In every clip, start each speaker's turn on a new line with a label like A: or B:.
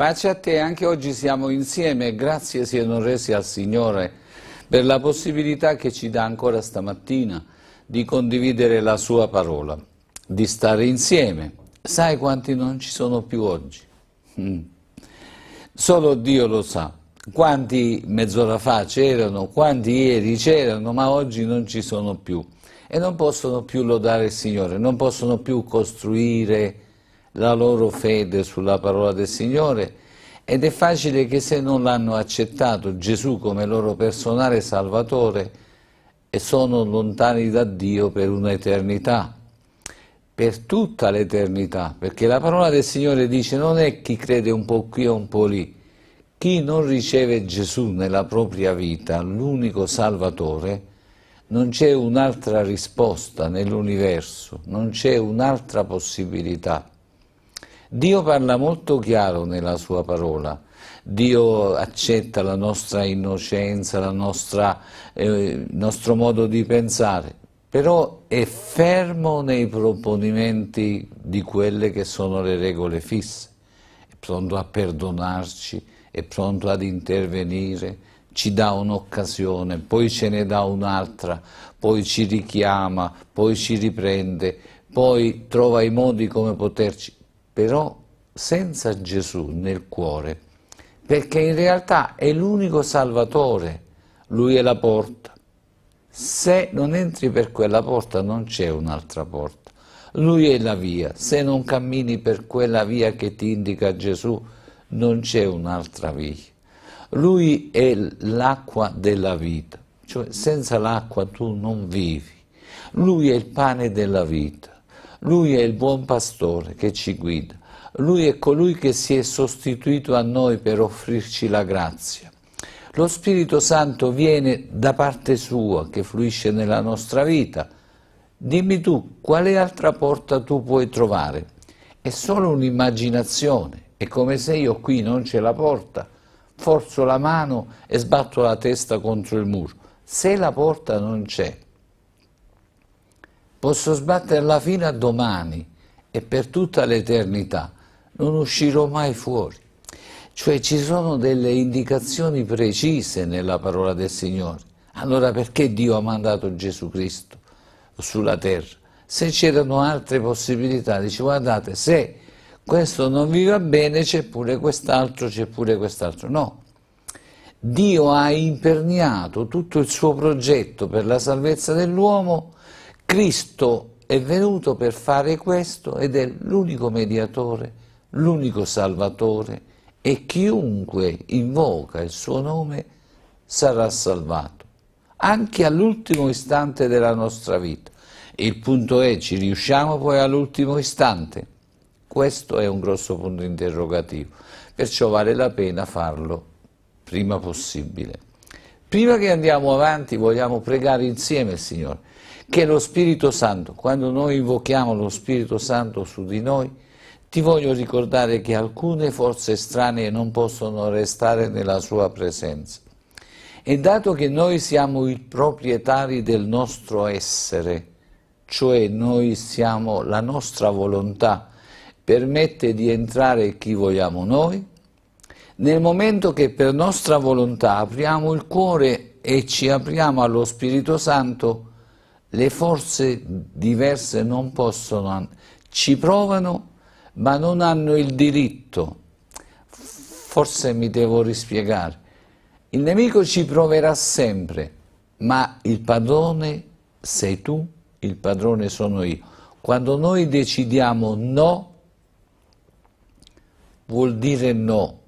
A: Pace a te, anche oggi siamo insieme e grazie siano resi al Signore per la possibilità che ci dà ancora stamattina di condividere la sua parola, di stare insieme. Sai quanti non ci sono più oggi? Mm. Solo Dio lo sa. Quanti mezz'ora fa c'erano, quanti ieri c'erano, ma oggi non ci sono più. E non possono più lodare il Signore, non possono più costruire la loro fede sulla parola del Signore ed è facile che se non l'hanno accettato Gesù come loro personale Salvatore e sono lontani da Dio per un'eternità, per tutta l'eternità, perché la parola del Signore dice non è chi crede un po' qui o un po' lì, chi non riceve Gesù nella propria vita, l'unico Salvatore, non c'è un'altra risposta nell'universo, non c'è un'altra possibilità. Dio parla molto chiaro nella sua parola, Dio accetta la nostra innocenza, eh, il eh, nostro modo di pensare, però è fermo nei proponimenti di quelle che sono le regole fisse, è pronto a perdonarci, è pronto ad intervenire, ci dà un'occasione, poi ce ne dà un'altra, poi ci richiama, poi ci riprende, poi trova i modi come poterci però senza Gesù nel cuore, perché in realtà è l'unico salvatore, lui è la porta. Se non entri per quella porta non c'è un'altra porta, lui è la via, se non cammini per quella via che ti indica Gesù non c'è un'altra via. Lui è l'acqua della vita, cioè senza l'acqua tu non vivi. Lui è il pane della vita. Lui è il buon pastore che ci guida. Lui è colui che si è sostituito a noi per offrirci la grazia. Lo Spirito Santo viene da parte sua, che fluisce nella nostra vita. Dimmi tu, quale altra porta tu puoi trovare? È solo un'immaginazione, è come se io qui non c'è la porta, forzo la mano e sbatto la testa contro il muro. Se la porta non c'è, Posso sbatterla fino a domani e per tutta l'eternità, non uscirò mai fuori. Cioè ci sono delle indicazioni precise nella parola del Signore. Allora perché Dio ha mandato Gesù Cristo sulla terra? Se c'erano altre possibilità, dice guardate, se questo non vi va bene, c'è pure quest'altro, c'è pure quest'altro. No, Dio ha imperniato tutto il suo progetto per la salvezza dell'uomo Cristo è venuto per fare questo ed è l'unico mediatore, l'unico salvatore e chiunque invoca il suo nome sarà salvato, anche all'ultimo istante della nostra vita. Il punto è, ci riusciamo poi all'ultimo istante? Questo è un grosso punto interrogativo, perciò vale la pena farlo prima possibile. Prima che andiamo avanti vogliamo pregare insieme il Signore che lo Spirito Santo, quando noi invochiamo lo Spirito Santo su di noi, ti voglio ricordare che alcune forze strane non possono restare nella sua presenza. E dato che noi siamo i proprietari del nostro essere, cioè noi siamo la nostra volontà, permette di entrare chi vogliamo noi, nel momento che per nostra volontà apriamo il cuore e ci apriamo allo Spirito Santo, le forze diverse non possono, ci provano ma non hanno il diritto, forse mi devo rispiegare, il nemico ci proverà sempre, ma il padrone sei tu, il padrone sono io. Quando noi decidiamo no, vuol dire no.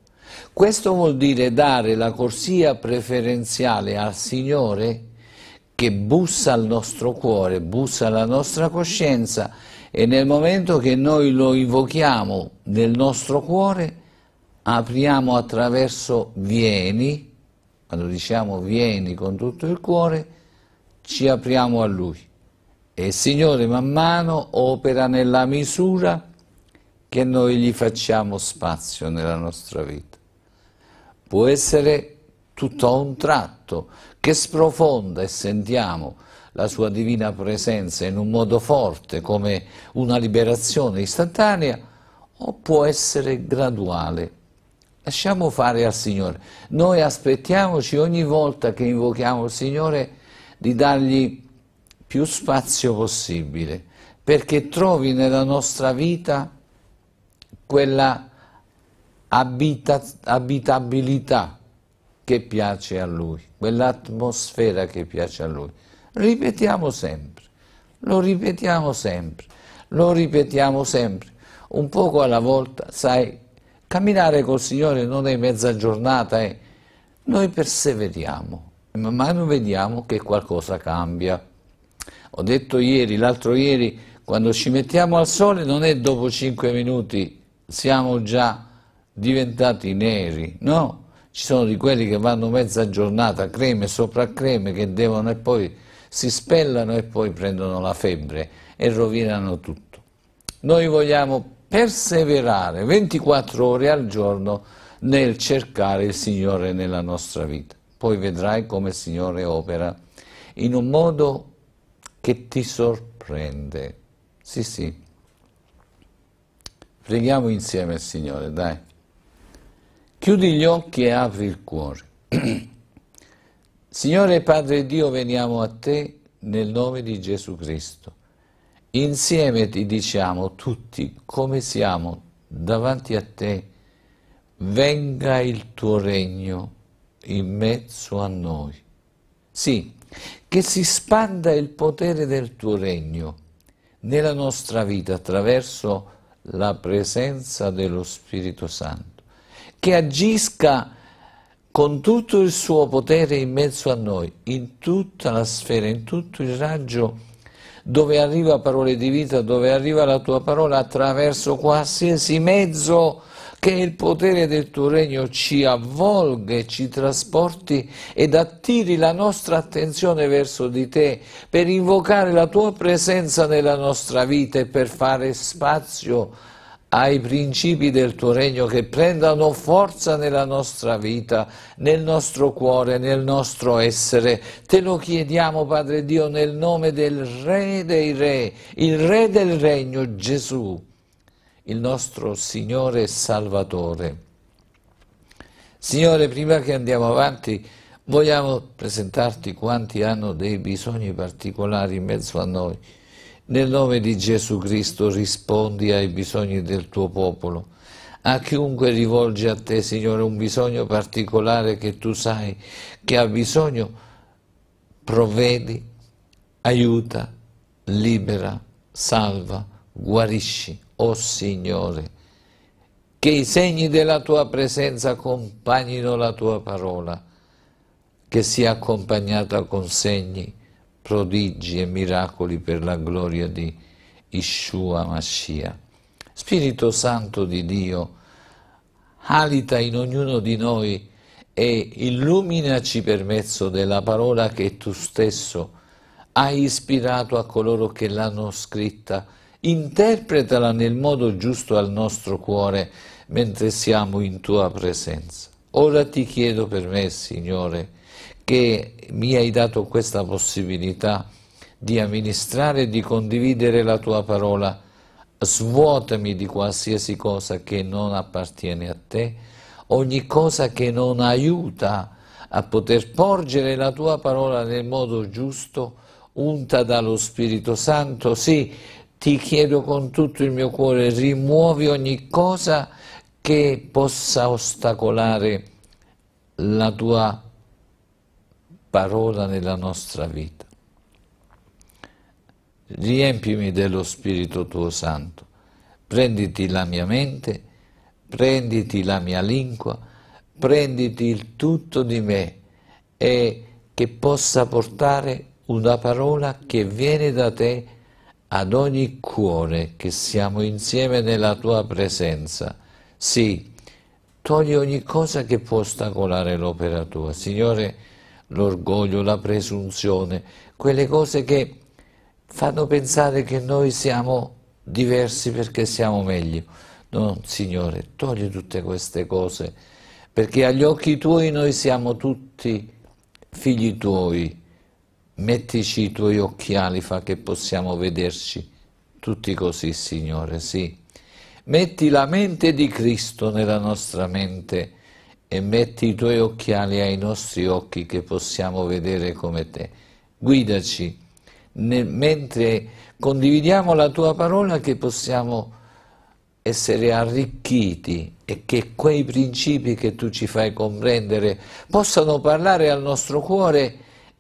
A: Questo vuol dire dare la corsia preferenziale al Signore che bussa al nostro cuore, bussa alla nostra coscienza e nel momento che noi lo invochiamo nel nostro cuore, apriamo attraverso vieni, quando diciamo vieni con tutto il cuore, ci apriamo a Lui. E il Signore man mano opera nella misura che noi gli facciamo spazio nella nostra vita. Può essere tutto a un tratto, che sprofonda e sentiamo la sua divina presenza in un modo forte come una liberazione istantanea o può essere graduale. Lasciamo fare al Signore. Noi aspettiamoci ogni volta che invochiamo il Signore di dargli più spazio possibile perché trovi nella nostra vita quella abita abitabilità che piace a Lui, quell'atmosfera che piace a Lui. Ripetiamo sempre, lo ripetiamo sempre, lo ripetiamo sempre, un poco alla volta, sai, camminare col Signore non è mezza giornata, eh. noi perseveriamo, man mano vediamo che qualcosa cambia. Ho detto ieri, l'altro ieri, quando ci mettiamo al sole non è dopo cinque minuti, siamo già diventati neri, no? ci sono di quelli che vanno mezza giornata, creme sopra creme, che devono e poi si spellano e poi prendono la febbre e rovinano tutto. Noi vogliamo perseverare 24 ore al giorno nel cercare il Signore nella nostra vita. Poi vedrai come il Signore opera in un modo che ti sorprende. Sì, sì. Preghiamo insieme al Signore, dai. Chiudi gli occhi e apri il cuore. Signore Padre Dio, veniamo a te nel nome di Gesù Cristo. Insieme ti diciamo tutti come siamo davanti a te. Venga il tuo regno in mezzo a noi. Sì, che si spanda il potere del tuo regno nella nostra vita attraverso la presenza dello Spirito Santo che agisca con tutto il suo potere in mezzo a noi, in tutta la sfera, in tutto il raggio dove arriva parole di vita, dove arriva la tua parola, attraverso qualsiasi mezzo che il potere del tuo regno ci avvolga ci trasporti ed attiri la nostra attenzione verso di te per invocare la tua presenza nella nostra vita e per fare spazio a ai principi del tuo regno che prendano forza nella nostra vita, nel nostro cuore, nel nostro essere. Te lo chiediamo, Padre Dio, nel nome del Re dei Re, il Re del Regno, Gesù, il nostro Signore e Salvatore. Signore, prima che andiamo avanti, vogliamo presentarti quanti hanno dei bisogni particolari in mezzo a noi nel nome di Gesù Cristo rispondi ai bisogni del tuo popolo. A chiunque rivolge a te, Signore, un bisogno particolare che tu sai che ha bisogno, provvedi, aiuta, libera, salva, guarisci, o oh Signore. Che i segni della tua presenza accompagnino la tua parola, che sia accompagnata con segni, prodigi e miracoli per la gloria di Yeshua Mashiach. Spirito Santo di Dio, alita in ognuno di noi e illuminaci per mezzo della parola che tu stesso hai ispirato a coloro che l'hanno scritta. Interpretala nel modo giusto al nostro cuore mentre siamo in tua presenza. Ora ti chiedo per me, Signore, che mi hai dato questa possibilità di amministrare e di condividere la tua parola. Svuotami di qualsiasi cosa che non appartiene a te, ogni cosa che non aiuta a poter porgere la tua parola nel modo giusto, unta dallo Spirito Santo. Sì, ti chiedo con tutto il mio cuore, rimuovi ogni cosa che possa ostacolare la tua parola nella nostra vita. Riempimi dello Spirito tuo Santo, prenditi la mia mente, prenditi la mia lingua, prenditi il tutto di me e che possa portare una parola che viene da te ad ogni cuore che siamo insieme nella tua presenza. Sì, togli ogni cosa che può ostacolare l'opera tua. Signore, l'orgoglio, la presunzione, quelle cose che fanno pensare che noi siamo diversi perché siamo meglio. No, Signore, togli tutte queste cose, perché agli occhi tuoi noi siamo tutti figli tuoi. Mettici i tuoi occhiali, fa che possiamo vederci tutti così, Signore, sì. Metti la mente di Cristo nella nostra mente e metti i tuoi occhiali ai nostri occhi che possiamo vedere come te. Guidaci nel, mentre condividiamo la tua parola che possiamo essere arricchiti e che quei principi che tu ci fai comprendere possano parlare al nostro cuore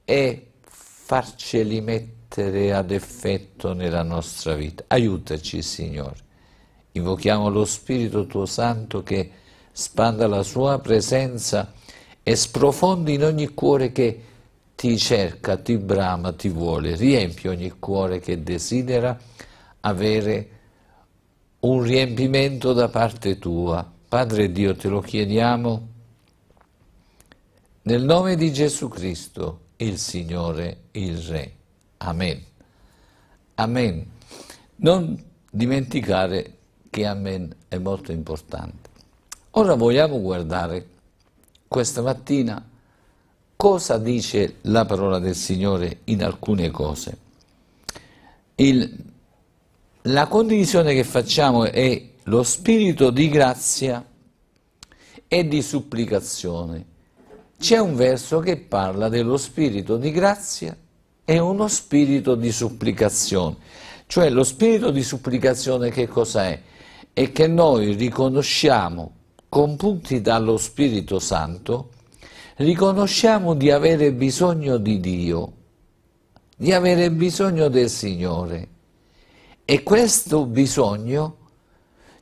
A: e farceli mettere ad effetto nella nostra vita. Aiutaci, Signore. Invochiamo lo Spirito tuo Santo che spanda la sua presenza e sprofondi in ogni cuore che ti cerca, ti brama, ti vuole. Riempi ogni cuore che desidera avere un riempimento da parte tua. Padre Dio, te lo chiediamo nel nome di Gesù Cristo, il Signore, il Re. Amen. Amen. Non dimenticare che Amen è molto importante. Ora vogliamo guardare questa mattina cosa dice la parola del Signore in alcune cose. Il, la condivisione che facciamo è lo spirito di grazia e di supplicazione. C'è un verso che parla dello spirito di grazia e uno spirito di supplicazione. Cioè lo spirito di supplicazione che cosa è? È che noi riconosciamo compunti dallo Spirito Santo, riconosciamo di avere bisogno di Dio, di avere bisogno del Signore. E questo bisogno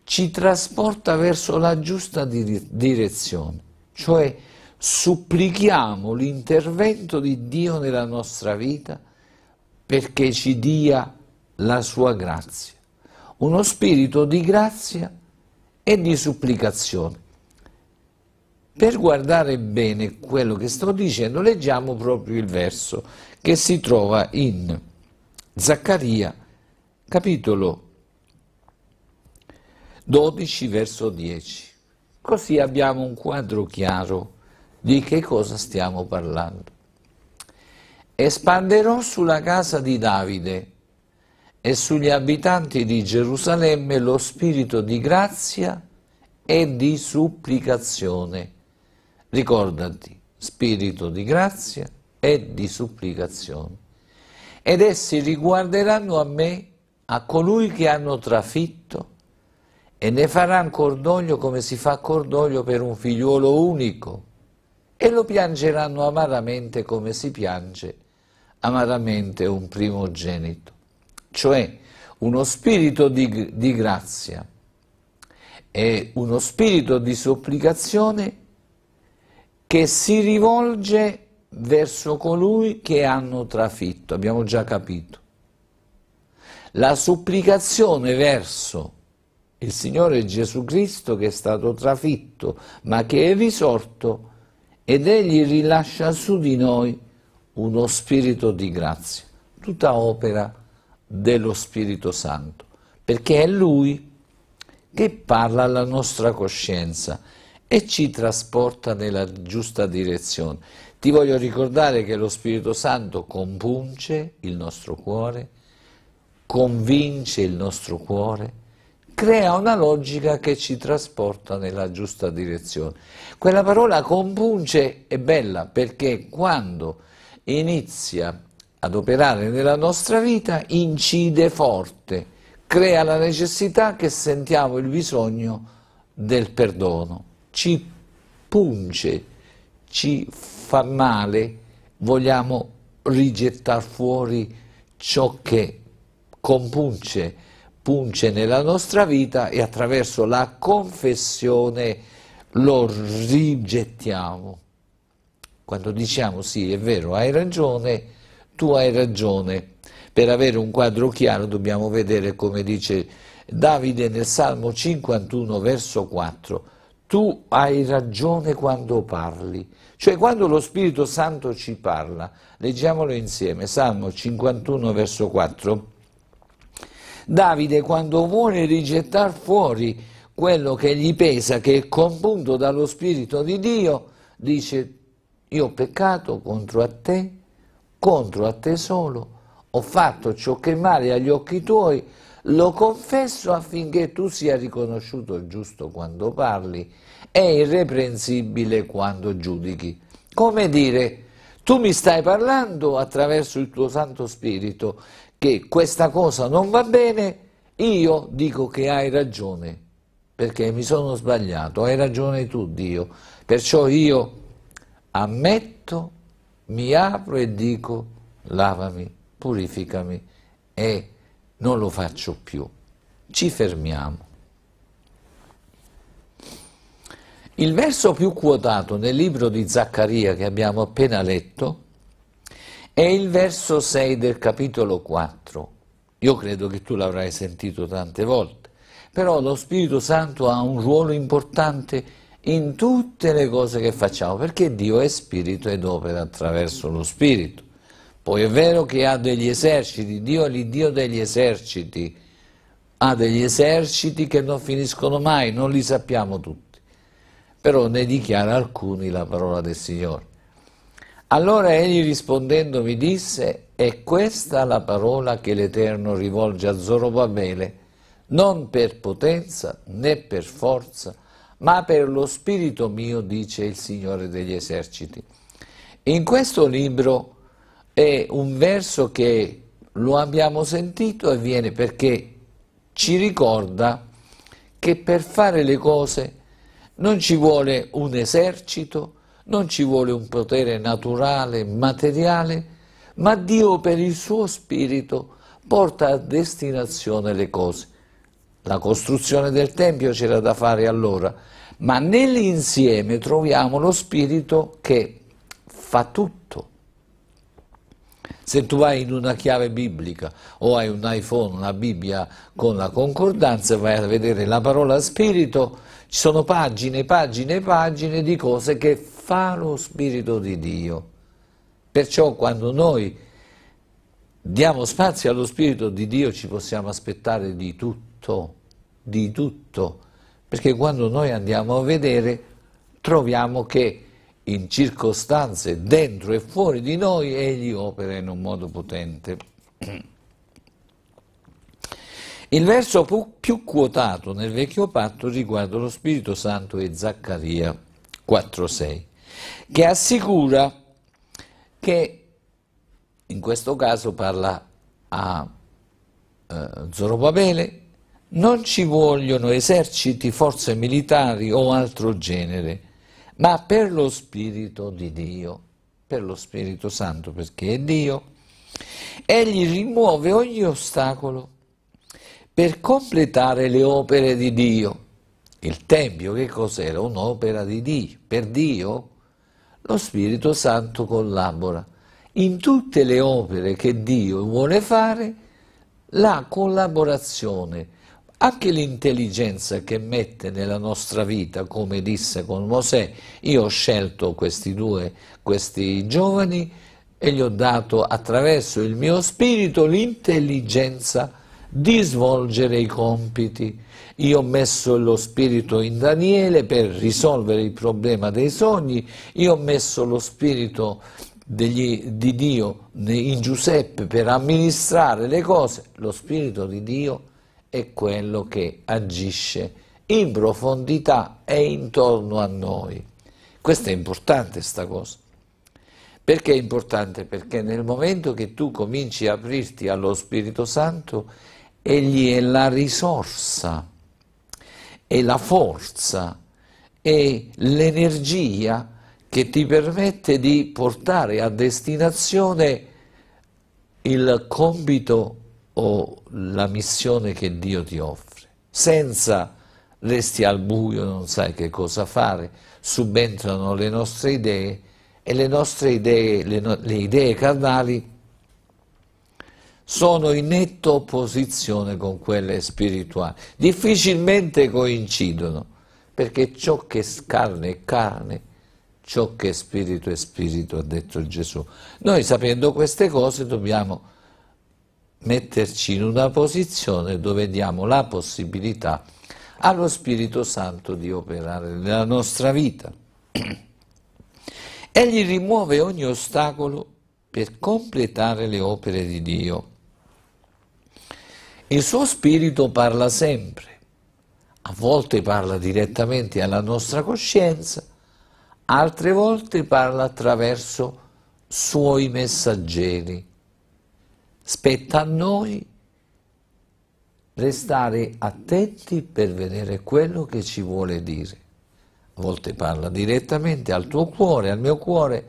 A: ci trasporta verso la giusta direzione, cioè supplichiamo l'intervento di Dio nella nostra vita perché ci dia la sua grazia, uno spirito di grazia e di supplicazione. Per guardare bene quello che sto dicendo, leggiamo proprio il verso che si trova in Zaccaria, capitolo 12, verso 10. Così abbiamo un quadro chiaro di che cosa stiamo parlando. Espanderò sulla casa di Davide e sugli abitanti di Gerusalemme lo spirito di grazia e di supplicazione. Ricordati, spirito di grazia e di supplicazione. Ed essi riguarderanno a me, a colui che hanno trafitto, e ne faranno cordoglio come si fa cordoglio per un figliuolo unico, e lo piangeranno amaramente come si piange amaramente un primogenito cioè uno spirito di, di grazia è uno spirito di supplicazione che si rivolge verso colui che hanno trafitto, abbiamo già capito. La supplicazione verso il Signore Gesù Cristo che è stato trafitto ma che è risorto ed egli rilascia su di noi uno spirito di grazia, tutta opera dello Spirito Santo, perché è Lui che parla alla nostra coscienza e ci trasporta nella giusta direzione. Ti voglio ricordare che lo Spirito Santo compunge il nostro cuore, convince il nostro cuore, crea una logica che ci trasporta nella giusta direzione. Quella parola compunge è bella perché quando inizia ad operare nella nostra vita incide forte, crea la necessità che sentiamo il bisogno del perdono, ci punge, ci fa male, vogliamo rigettare fuori ciò che compunge, punge nella nostra vita e attraverso la confessione lo rigettiamo. Quando diciamo sì, è vero, hai ragione, tu hai ragione. Per avere un quadro chiaro dobbiamo vedere come dice Davide nel Salmo 51 verso 4, tu hai ragione quando parli, cioè quando lo Spirito Santo ci parla, leggiamolo insieme, Salmo 51 verso 4, Davide quando vuole rigettare fuori quello che gli pesa, che è compunto dallo Spirito di Dio, dice io ho peccato contro a te contro a te solo, ho fatto ciò che è male agli occhi tuoi, lo confesso affinché tu sia riconosciuto giusto quando parli e irreprensibile quando giudichi. Come dire, tu mi stai parlando attraverso il tuo Santo Spirito che questa cosa non va bene, io dico che hai ragione, perché mi sono sbagliato, hai ragione tu Dio, perciò io ammetto mi apro e dico lavami, purificami e non lo faccio più. Ci fermiamo. Il verso più quotato nel libro di Zaccaria che abbiamo appena letto è il verso 6 del capitolo 4. Io credo che tu l'avrai sentito tante volte, però lo Spirito Santo ha un ruolo importante in tutte le cose che facciamo, perché Dio è spirito ed opera attraverso lo spirito. Poi è vero che ha degli eserciti, Dio è l'Iddio degli eserciti, ha degli eserciti che non finiscono mai, non li sappiamo tutti, però ne dichiara alcuni la parola del Signore. Allora egli rispondendo mi disse, è questa la parola che l'Eterno rivolge a Zorobabele, non per potenza né per forza, ma per lo spirito mio, dice il Signore degli eserciti. In questo libro è un verso che lo abbiamo sentito e viene perché ci ricorda che per fare le cose non ci vuole un esercito, non ci vuole un potere naturale, materiale, ma Dio per il suo spirito porta a destinazione le cose. La costruzione del Tempio c'era da fare allora, ma nell'insieme troviamo lo spirito che fa tutto. Se tu vai in una chiave biblica o hai un iPhone, una Bibbia con la concordanza, vai a vedere la parola spirito, ci sono pagine, pagine, e pagine di cose che fa lo spirito di Dio. Perciò quando noi diamo spazio allo spirito di Dio ci possiamo aspettare di tutto tutto, di tutto, perché quando noi andiamo a vedere troviamo che in circostanze dentro e fuori di noi egli opera in un modo potente. Il verso più quotato nel vecchio patto riguarda lo Spirito Santo e Zaccaria 4.6, che assicura che in questo caso parla a eh, Zorobabele non ci vogliono eserciti, forze militari o altro genere, ma per lo Spirito di Dio, per lo Spirito Santo, perché è Dio, egli rimuove ogni ostacolo per completare le opere di Dio. Il Tempio che cos'era? Un'opera di Dio. Per Dio lo Spirito Santo collabora. In tutte le opere che Dio vuole fare, la collaborazione anche l'intelligenza che mette nella nostra vita, come disse con Mosè, io ho scelto questi due, questi giovani e gli ho dato attraverso il mio spirito l'intelligenza di svolgere i compiti. Io ho messo lo spirito in Daniele per risolvere il problema dei sogni, io ho messo lo spirito degli, di Dio in Giuseppe per amministrare le cose, lo spirito di Dio è quello che agisce in profondità e intorno a noi. Questa è importante sta cosa. Perché è importante? Perché nel momento che tu cominci a aprirti allo Spirito Santo, egli è la risorsa, è la forza, è l'energia che ti permette di portare a destinazione il compito o la missione che Dio ti offre. Senza resti al buio, non sai che cosa fare, subentrano le nostre idee e le nostre idee, le, no, le idee carnali sono in netta opposizione con quelle spirituali. Difficilmente coincidono, perché ciò che è carne è carne, ciò che è spirito è spirito, ha detto Gesù. Noi sapendo queste cose dobbiamo metterci in una posizione dove diamo la possibilità allo Spirito Santo di operare nella nostra vita. Egli rimuove ogni ostacolo per completare le opere di Dio. Il suo Spirito parla sempre, a volte parla direttamente alla nostra coscienza, altre volte parla attraverso suoi messaggeri Spetta a noi restare attenti per vedere quello che ci vuole dire. A volte parla direttamente al tuo cuore, al mio cuore,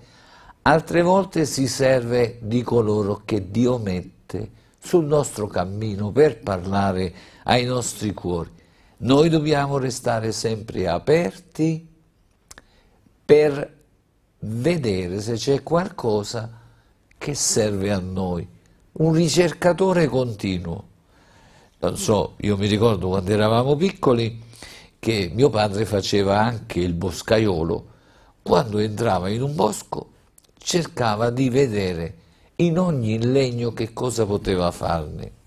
A: altre volte si serve di coloro che Dio mette sul nostro cammino per parlare ai nostri cuori. Noi dobbiamo restare sempre aperti per vedere se c'è qualcosa che serve a noi un ricercatore continuo. Non so, io mi ricordo quando eravamo piccoli che mio padre faceva anche il boscaiolo. Quando entrava in un bosco cercava di vedere in ogni legno che cosa poteva farne.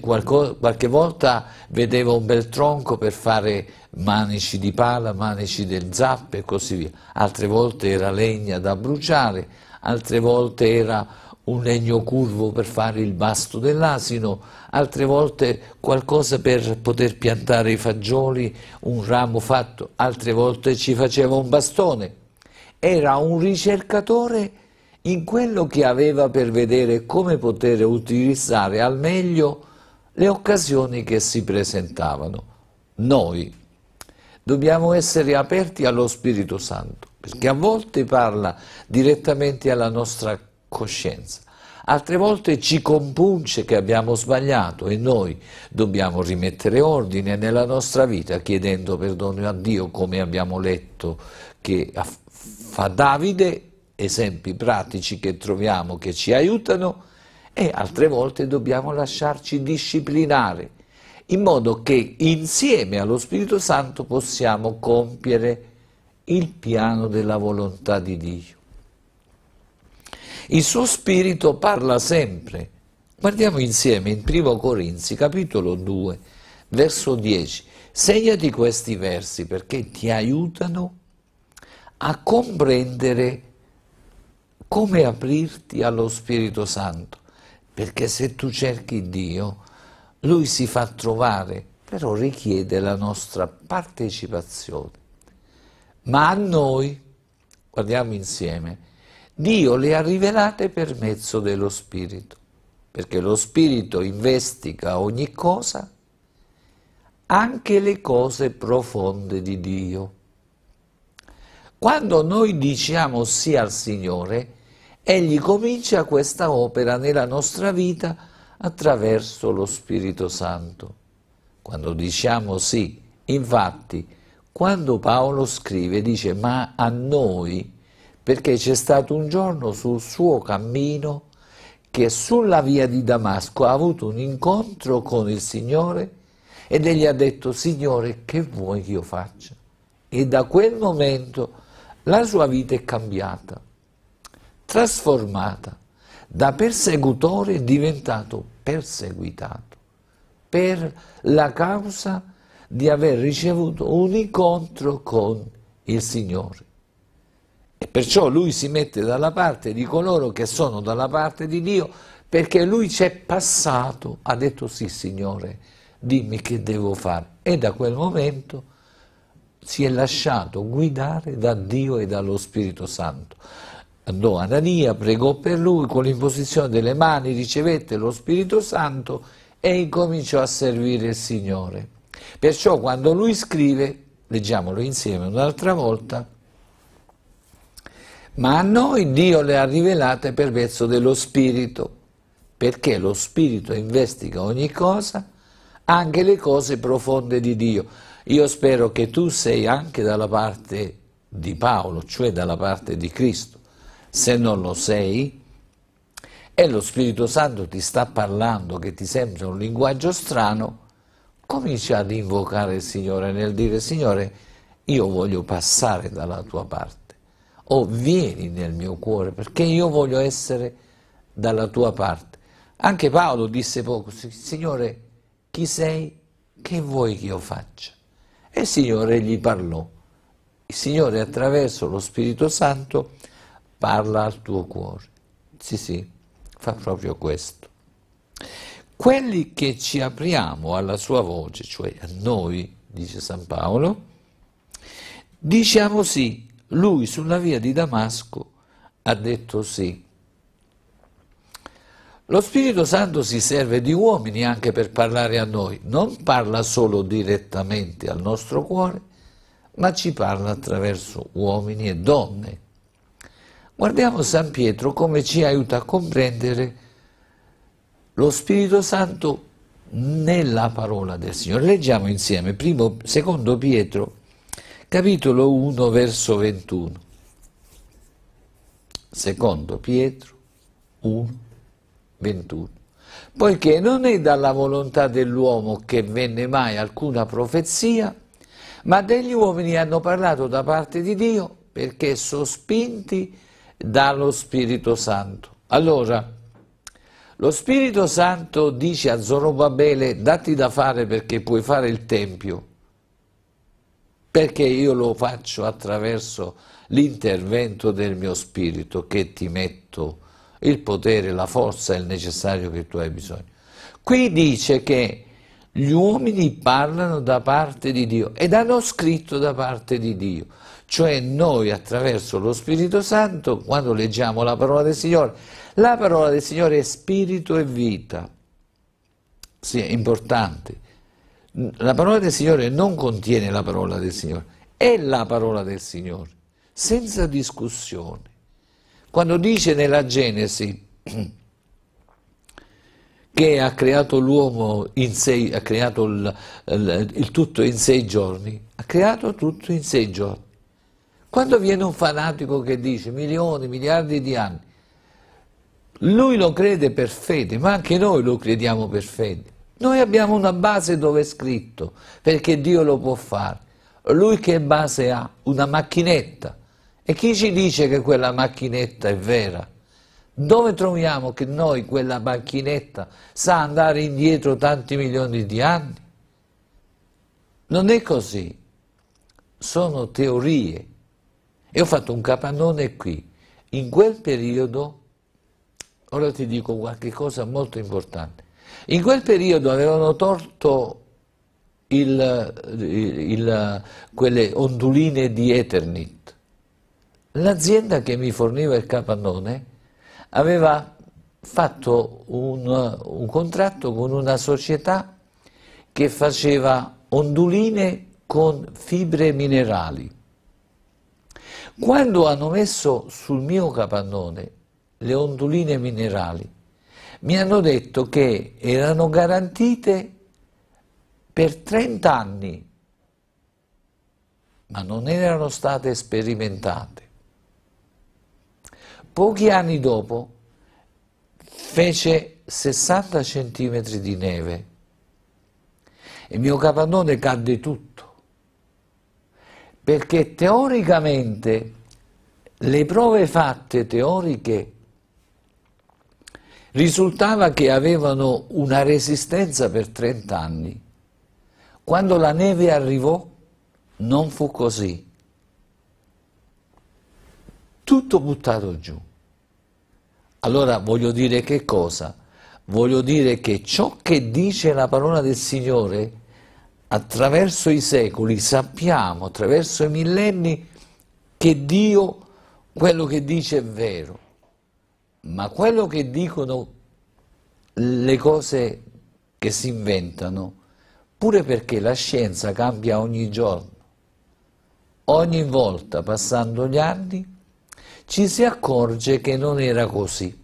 A: Qualco, qualche volta vedeva un bel tronco per fare manici di pala, manici del zappe e così via. Altre volte era legna da bruciare, altre volte era un legno curvo per fare il basto dell'asino, altre volte qualcosa per poter piantare i fagioli, un ramo fatto, altre volte ci faceva un bastone. Era un ricercatore in quello che aveva per vedere come poter utilizzare al meglio le occasioni che si presentavano. Noi dobbiamo essere aperti allo Spirito Santo, perché a volte parla direttamente alla nostra coscienza. Altre volte ci compunge che abbiamo sbagliato e noi dobbiamo rimettere ordine nella nostra vita chiedendo perdono a Dio come abbiamo letto che fa Davide, esempi pratici che troviamo che ci aiutano e altre volte dobbiamo lasciarci disciplinare in modo che insieme allo Spirito Santo possiamo compiere il piano della volontà di Dio. Il suo spirito parla sempre. Guardiamo insieme in 1 Corinzi, capitolo 2, verso 10. Segnati questi versi perché ti aiutano a comprendere come aprirti allo Spirito Santo. Perché se tu cerchi Dio, Lui si fa trovare, però richiede la nostra partecipazione. Ma a noi, guardiamo insieme, Dio le ha rivelate per mezzo dello Spirito, perché lo Spirito investiga ogni cosa, anche le cose profonde di Dio. Quando noi diciamo sì al Signore, Egli comincia questa opera nella nostra vita attraverso lo Spirito Santo. Quando diciamo sì, infatti, quando Paolo scrive dice ma a noi, perché c'è stato un giorno sul suo cammino che sulla via di Damasco ha avuto un incontro con il Signore ed egli ha detto Signore che vuoi che io faccia? E da quel momento la sua vita è cambiata, trasformata, da persecutore è diventato perseguitato per la causa di aver ricevuto un incontro con il Signore. E perciò lui si mette dalla parte di coloro che sono dalla parte di Dio, perché lui c'è passato, ha detto sì Signore, dimmi che devo fare. E da quel momento si è lasciato guidare da Dio e dallo Spirito Santo. Andò a Anania, pregò per lui, con l'imposizione delle mani ricevette lo Spirito Santo e incominciò a servire il Signore. Perciò quando lui scrive, leggiamolo insieme un'altra volta, ma a noi Dio le ha rivelate per mezzo dello Spirito, perché lo Spirito investiga ogni cosa, anche le cose profonde di Dio. Io spero che tu sei anche dalla parte di Paolo, cioè dalla parte di Cristo. Se non lo sei, e lo Spirito Santo ti sta parlando che ti sembra un linguaggio strano, comincia ad invocare il Signore nel dire Signore, io voglio passare dalla tua parte o vieni nel mio cuore, perché io voglio essere dalla tua parte. Anche Paolo disse poco, Signore, chi sei? Che vuoi che io faccia? E il Signore gli parlò. Il Signore attraverso lo Spirito Santo parla al tuo cuore. Sì, sì, fa proprio questo. Quelli che ci apriamo alla sua voce, cioè a noi, dice San Paolo, diciamo sì lui sulla via di Damasco ha detto sì. Lo Spirito Santo si serve di uomini anche per parlare a noi, non parla solo direttamente al nostro cuore, ma ci parla attraverso uomini e donne. Guardiamo San Pietro come ci aiuta a comprendere lo Spirito Santo nella parola del Signore. Leggiamo insieme, primo, secondo Pietro capitolo 1, verso 21. Secondo Pietro 1, 21. Poiché non è dalla volontà dell'uomo che venne mai alcuna profezia, ma degli uomini hanno parlato da parte di Dio perché sospinti dallo Spirito Santo. Allora, lo Spirito Santo dice a Zorobabele, datti da fare perché puoi fare il Tempio, perché io lo faccio attraverso l'intervento del mio spirito che ti metto il potere, la forza e il necessario che tu hai bisogno. Qui dice che gli uomini parlano da parte di Dio ed hanno scritto da parte di Dio, cioè noi attraverso lo Spirito Santo, quando leggiamo la parola del Signore, la parola del Signore è spirito e vita. Sì, è importante la parola del Signore non contiene la parola del Signore, è la parola del Signore, senza discussione. Quando dice nella Genesi che ha creato l'uomo in sei, ha creato il, il, il tutto in sei giorni, ha creato tutto in sei giorni. Quando viene un fanatico che dice milioni, miliardi di anni, lui lo crede per fede, ma anche noi lo crediamo per fede. Noi abbiamo una base dove è scritto, perché Dio lo può fare. Lui che base ha? Una macchinetta. E chi ci dice che quella macchinetta è vera? Dove troviamo che noi quella macchinetta sa andare indietro tanti milioni di anni? Non è così. Sono teorie. E ho fatto un capannone qui. In quel periodo, ora ti dico qualche cosa molto importante, in quel periodo avevano tolto il, il, quelle onduline di Eternit. L'azienda che mi forniva il capannone aveva fatto un, un contratto con una società che faceva onduline con fibre minerali. Quando hanno messo sul mio capannone le onduline minerali, mi hanno detto che erano garantite per 30 anni, ma non erano state sperimentate. Pochi anni dopo fece 60 centimetri di neve e mio capannone cadde tutto, perché teoricamente le prove fatte teoriche risultava che avevano una resistenza per 30 anni. Quando la neve arrivò non fu così. Tutto buttato giù. Allora voglio dire che cosa? Voglio dire che ciò che dice la parola del Signore attraverso i secoli, sappiamo attraverso i millenni che Dio quello che dice è vero ma quello che dicono le cose che si inventano, pure perché la scienza cambia ogni giorno, ogni volta passando gli anni, ci si accorge che non era così.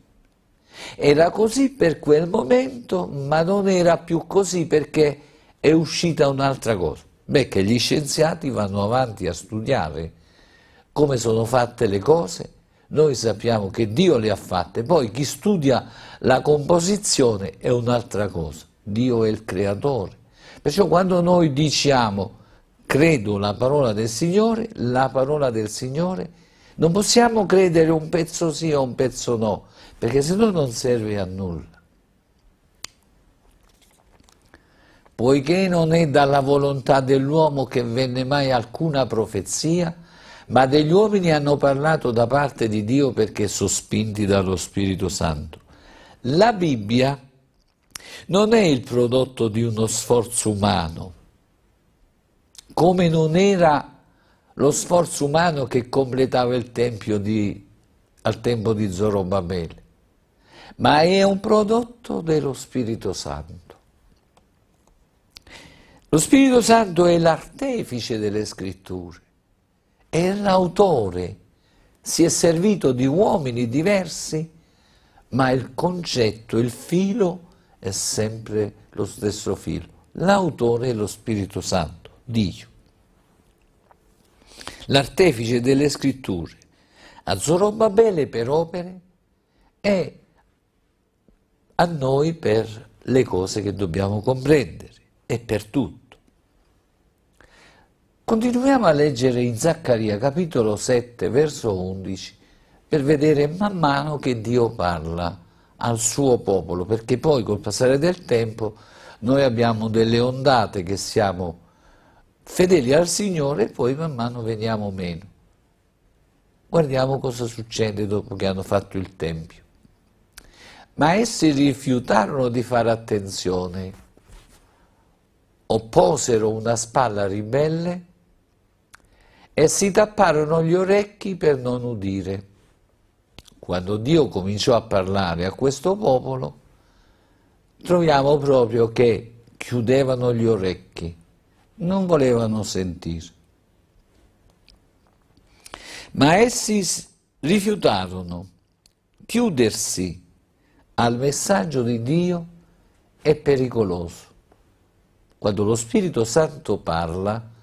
A: Era così per quel momento, ma non era più così perché è uscita un'altra cosa. Beh, che gli scienziati vanno avanti a studiare come sono fatte le cose noi sappiamo che Dio le ha fatte, poi chi studia la composizione è un'altra cosa, Dio è il creatore. Perciò quando noi diciamo credo la parola del Signore, la parola del Signore, non possiamo credere un pezzo sì o un pezzo no, perché se no non serve a nulla. Poiché non è dalla volontà dell'uomo che venne mai alcuna profezia, ma degli uomini hanno parlato da parte di Dio perché sospinti dallo Spirito Santo. La Bibbia non è il prodotto di uno sforzo umano, come non era lo sforzo umano che completava il Tempio di, al tempo di Zorobabele, ma è un prodotto dello Spirito Santo. Lo Spirito Santo è l'artefice delle scritture e l'autore si è servito di uomini diversi, ma il concetto, il filo è sempre lo stesso filo. L'autore è lo Spirito Santo, Dio. L'artefice delle scritture a Zorobabele per opere e a noi per le cose che dobbiamo comprendere e per tutti. Continuiamo a leggere in Zaccaria capitolo 7 verso 11 per vedere man mano che Dio parla al suo popolo, perché poi col passare del tempo noi abbiamo delle ondate che siamo fedeli al Signore e poi man mano veniamo meno. Guardiamo cosa succede dopo che hanno fatto il Tempio. Ma essi rifiutarono di fare attenzione, opposero una spalla ribelle e si tapparono gli orecchi per non udire. Quando Dio cominciò a parlare a questo popolo, troviamo proprio che chiudevano gli orecchi, non volevano sentire. Ma essi rifiutarono chiudersi al messaggio di Dio è pericoloso. Quando lo Spirito Santo parla,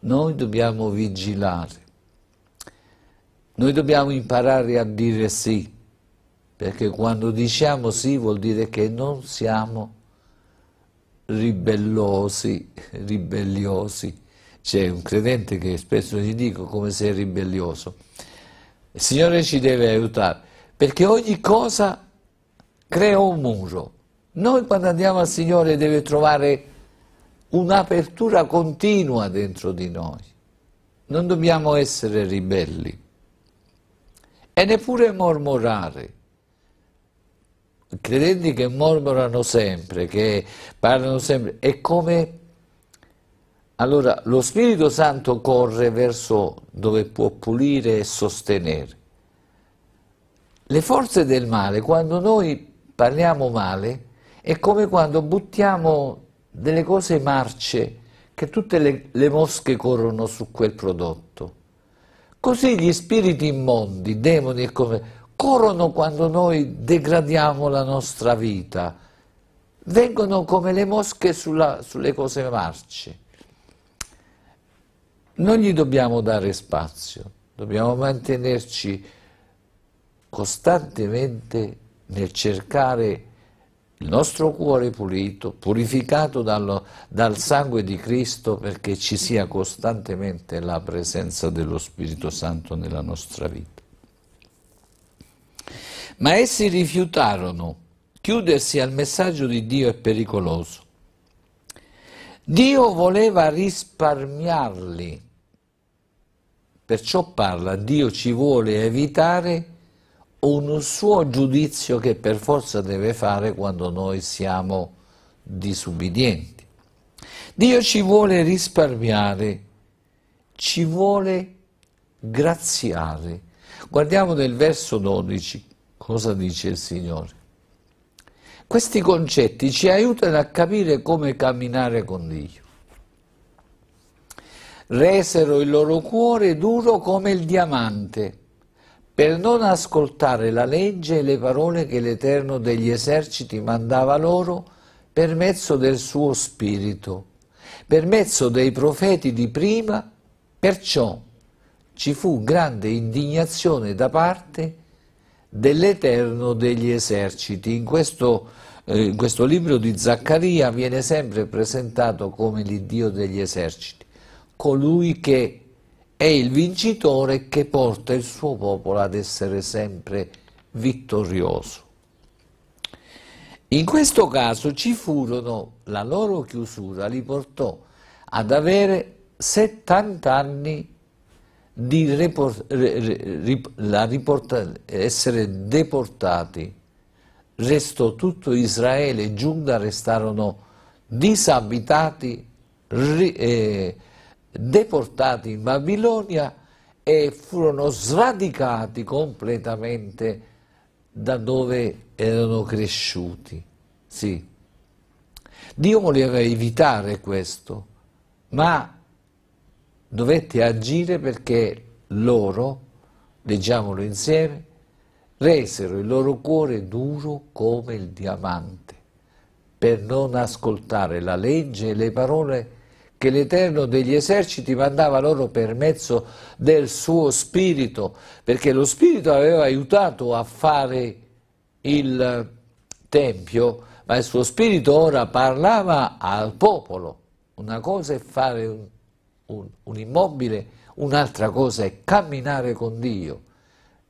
A: noi dobbiamo vigilare, noi dobbiamo imparare a dire sì, perché quando diciamo sì vuol dire che non siamo ribellosi, ribelliosi. C'è un credente che spesso gli dico come sei ribellioso. Il Signore ci deve aiutare, perché ogni cosa crea un muro. Noi quando andiamo al Signore deve trovare un'apertura continua dentro di noi. Non dobbiamo essere ribelli e neppure mormorare. Credenti che mormorano sempre, che parlano sempre, è come... Allora lo Spirito Santo corre verso dove può pulire e sostenere. Le forze del male, quando noi parliamo male, è come quando buttiamo delle cose marce che tutte le, le mosche corrono su quel prodotto. Così gli spiriti immondi, demoni e come corrono quando noi degradiamo la nostra vita, vengono come le mosche sulla, sulle cose marce. Non gli dobbiamo dare spazio, dobbiamo mantenerci costantemente nel cercare il nostro cuore pulito, purificato dallo, dal sangue di Cristo perché ci sia costantemente la presenza dello Spirito Santo nella nostra vita. Ma essi rifiutarono, chiudersi al messaggio di Dio è pericoloso. Dio voleva risparmiarli, perciò parla, Dio ci vuole evitare un suo giudizio che per forza deve fare quando noi siamo disubbidienti. Dio ci vuole risparmiare, ci vuole graziare. Guardiamo nel verso 12 cosa dice il Signore. Questi concetti ci aiutano a capire come camminare con Dio. Resero il loro cuore duro come il diamante per non ascoltare la legge e le parole che l'Eterno degli eserciti mandava loro per mezzo del suo spirito, per mezzo dei profeti di prima, perciò ci fu grande indignazione da parte dell'Eterno degli eserciti. In questo, eh, in questo libro di Zaccaria viene sempre presentato come l'Iddio degli eserciti, colui che è il vincitore che porta il suo popolo ad essere sempre vittorioso. In questo caso ci furono, la loro chiusura li portò ad avere 70 anni di essere deportati. Restò tutto Israele giunta restarono disabitati, ri, eh, deportati in Babilonia e furono sradicati completamente da dove erano cresciuti. Sì. Dio voleva evitare questo, ma dovette agire perché loro, leggiamolo insieme, resero il loro cuore duro come il diamante, per non ascoltare la legge e le parole che l'Eterno degli eserciti mandava loro per mezzo del suo spirito, perché lo spirito aveva aiutato a fare il Tempio, ma il suo spirito ora parlava al popolo. Una cosa è fare un, un, un immobile, un'altra cosa è camminare con Dio.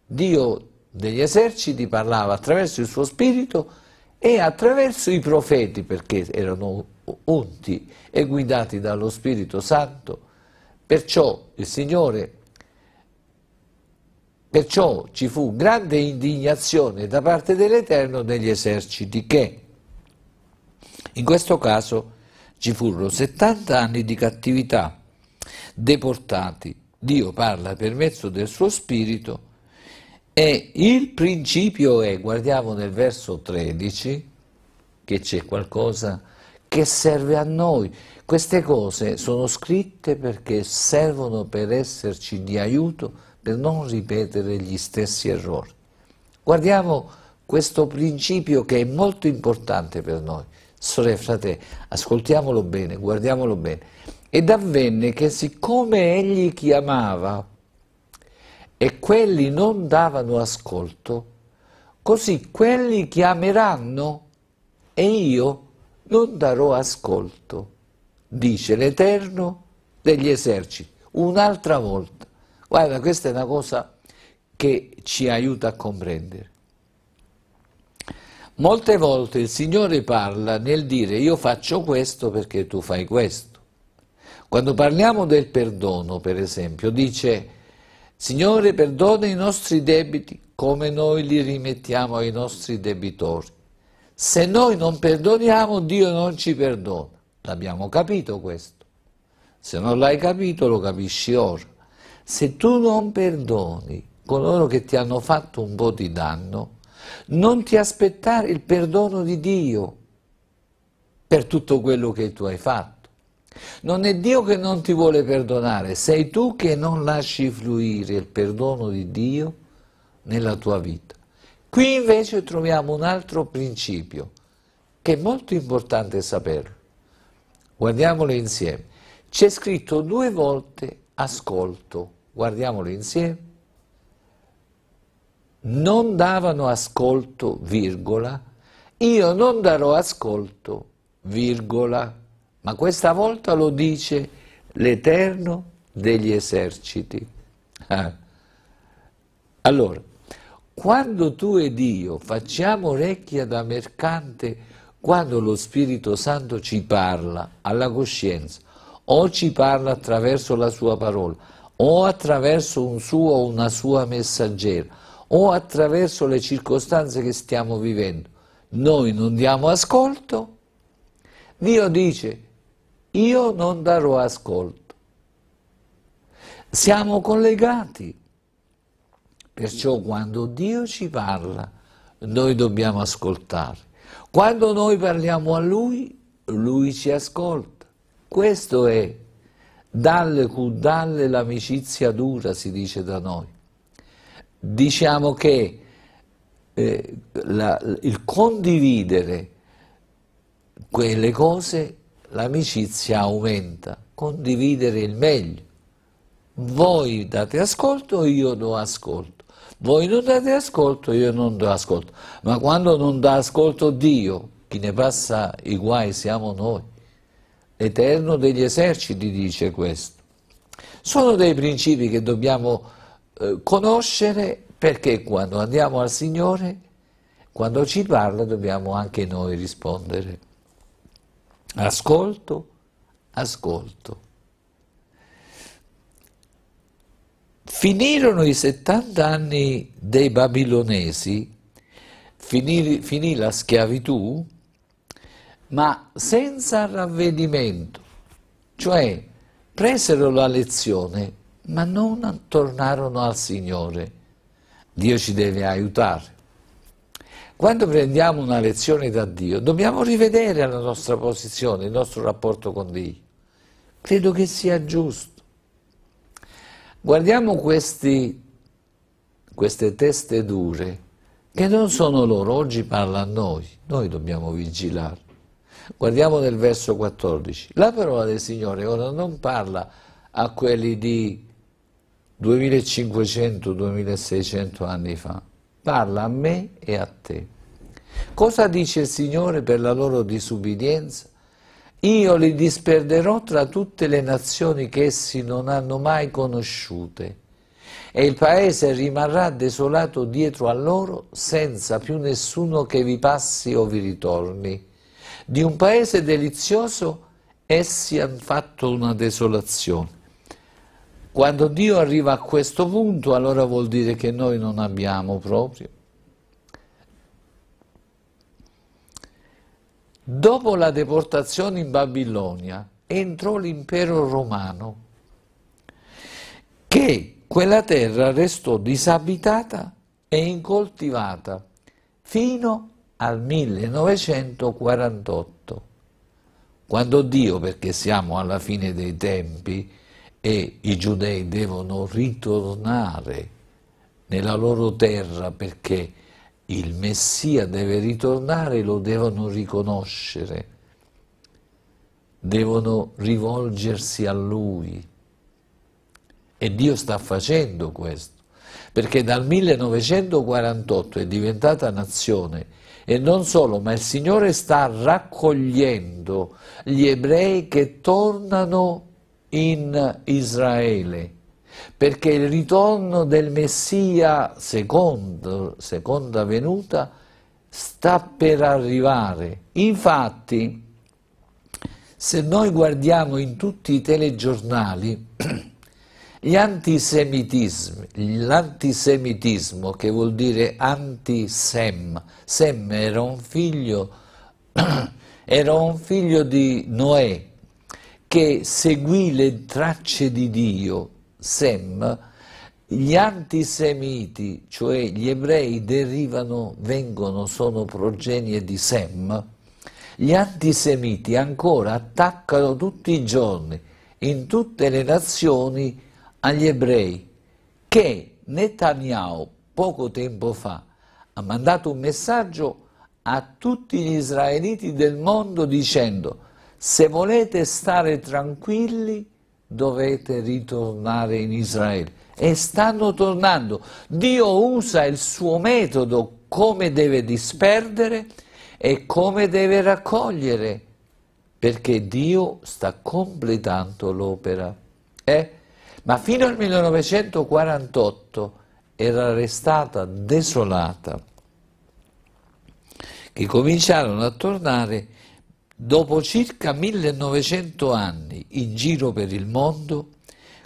A: Dio degli eserciti parlava attraverso il suo spirito e attraverso i profeti, perché erano unti e guidati dallo Spirito Santo, perciò il Signore, perciò ci fu grande indignazione da parte dell'Eterno degli eserciti che, in questo caso, ci furono 70 anni di cattività, deportati. Dio parla per mezzo del suo Spirito e il principio è, guardiamo nel verso 13, che c'è qualcosa che serve a noi. Queste cose sono scritte perché servono per esserci di aiuto, per non ripetere gli stessi errori. Guardiamo questo principio che è molto importante per noi. Sorelle e fratelli, ascoltiamolo bene, guardiamolo bene. Ed avvenne che siccome egli chiamava e quelli non davano ascolto, così quelli chiameranno e io chiamerò non darò ascolto, dice l'Eterno degli eserciti, un'altra volta. Guarda, questa è una cosa che ci aiuta a comprendere. Molte volte il Signore parla nel dire io faccio questo perché tu fai questo. Quando parliamo del perdono, per esempio, dice Signore perdona i nostri debiti come noi li rimettiamo ai nostri debitori. Se noi non perdoniamo, Dio non ci perdona. L'abbiamo capito questo. Se non l'hai capito, lo capisci ora. Se tu non perdoni coloro che ti hanno fatto un po' di danno, non ti aspettare il perdono di Dio per tutto quello che tu hai fatto. Non è Dio che non ti vuole perdonare, sei tu che non lasci fluire il perdono di Dio nella tua vita. Qui invece troviamo un altro principio che è molto importante saperlo. Guardiamolo insieme. C'è scritto due volte ascolto. Guardiamolo insieme. Non davano ascolto, virgola. Io non darò ascolto, virgola. Ma questa volta lo dice l'Eterno degli eserciti. Ah. Allora, quando tu ed io facciamo orecchia da mercante quando lo Spirito Santo ci parla alla coscienza, o ci parla attraverso la sua parola, o attraverso un suo o una sua messaggera, o attraverso le circostanze che stiamo vivendo, noi non diamo ascolto, Dio dice, io non darò ascolto. Siamo collegati. Perciò quando Dio ci parla, noi dobbiamo ascoltare. Quando noi parliamo a Lui, Lui ci ascolta. Questo è dalle cu dalle l'amicizia dura, si dice da noi. Diciamo che eh, la, il condividere quelle cose, l'amicizia aumenta, condividere il meglio. Voi date ascolto, io do ascolto. Voi non date ascolto, io non do ascolto. Ma quando non dà ascolto Dio, chi ne passa i guai siamo noi. L'Eterno degli eserciti dice questo. Sono dei principi che dobbiamo eh, conoscere perché quando andiamo al Signore, quando ci parla, dobbiamo anche noi rispondere. Ascolto, ascolto. Finirono i 70 anni dei babilonesi, finì, finì la schiavitù, ma senza ravvedimento, cioè presero la lezione ma non tornarono al Signore. Dio ci deve aiutare. Quando prendiamo una lezione da Dio, dobbiamo rivedere la nostra posizione, il nostro rapporto con Dio. Credo che sia giusto. Guardiamo questi, queste teste dure che non sono loro, oggi parla a noi, noi dobbiamo vigilare. Guardiamo nel verso 14, la parola del Signore ora non parla a quelli di 2500-2600 anni fa, parla a me e a te. Cosa dice il Signore per la loro disubbidienza? Io li disperderò tra tutte le nazioni che essi non hanno mai conosciute e il paese rimarrà desolato dietro a loro senza più nessuno che vi passi o vi ritorni. Di un paese delizioso essi hanno fatto una desolazione. Quando Dio arriva a questo punto allora vuol dire che noi non abbiamo proprio Dopo la deportazione in Babilonia entrò l'impero romano, che quella terra restò disabitata e incoltivata fino al 1948, quando Dio, perché siamo alla fine dei tempi e i giudei devono ritornare nella loro terra perché il Messia deve ritornare, lo devono riconoscere, devono rivolgersi a Lui. E Dio sta facendo questo, perché dal 1948 è diventata nazione e non solo, ma il Signore sta raccogliendo gli ebrei che tornano in Israele perché il ritorno del Messia secondo, seconda venuta sta per arrivare. Infatti, se noi guardiamo in tutti i telegiornali, l'antisemitismo, che vuol dire anti-Sem, Sem era un figlio, era un figlio di Noè, che seguì le tracce di Dio Sem, gli antisemiti, cioè gli ebrei, derivano, vengono, sono progenie di Sem, gli antisemiti ancora attaccano tutti i giorni, in tutte le nazioni, agli ebrei, che Netanyahu poco tempo fa ha mandato un messaggio a tutti gli israeliti del mondo dicendo se volete stare tranquilli dovete ritornare in Israele. E stanno tornando. Dio usa il suo metodo come deve disperdere e come deve raccogliere, perché Dio sta completando l'opera. Eh? Ma fino al 1948 era restata desolata, che cominciarono a tornare Dopo circa 1900 anni in giro per il mondo,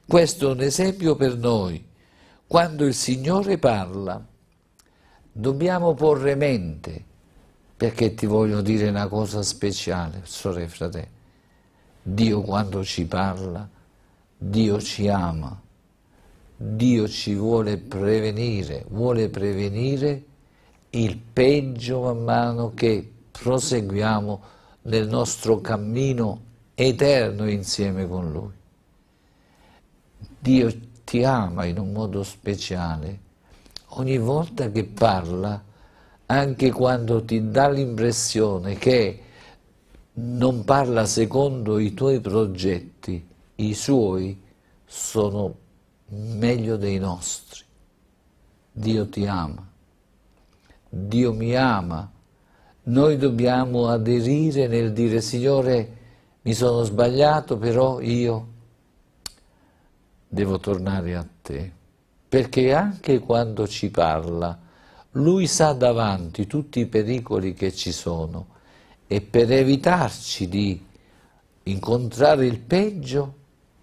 A: questo è un esempio per noi. Quando il Signore parla, dobbiamo porre mente, perché ti voglio dire una cosa speciale, sorelle e fratelli. Dio quando ci parla, Dio ci ama, Dio ci vuole prevenire, vuole prevenire il peggio man mano che proseguiamo nel nostro cammino eterno insieme con Lui. Dio ti ama in un modo speciale, ogni volta che parla, anche quando ti dà l'impressione che non parla secondo i tuoi progetti, i suoi sono meglio dei nostri. Dio ti ama, Dio mi ama noi dobbiamo aderire nel dire Signore, mi sono sbagliato, però io devo tornare a te. Perché anche quando ci parla, lui sa davanti tutti i pericoli che ci sono e per evitarci di incontrare il peggio,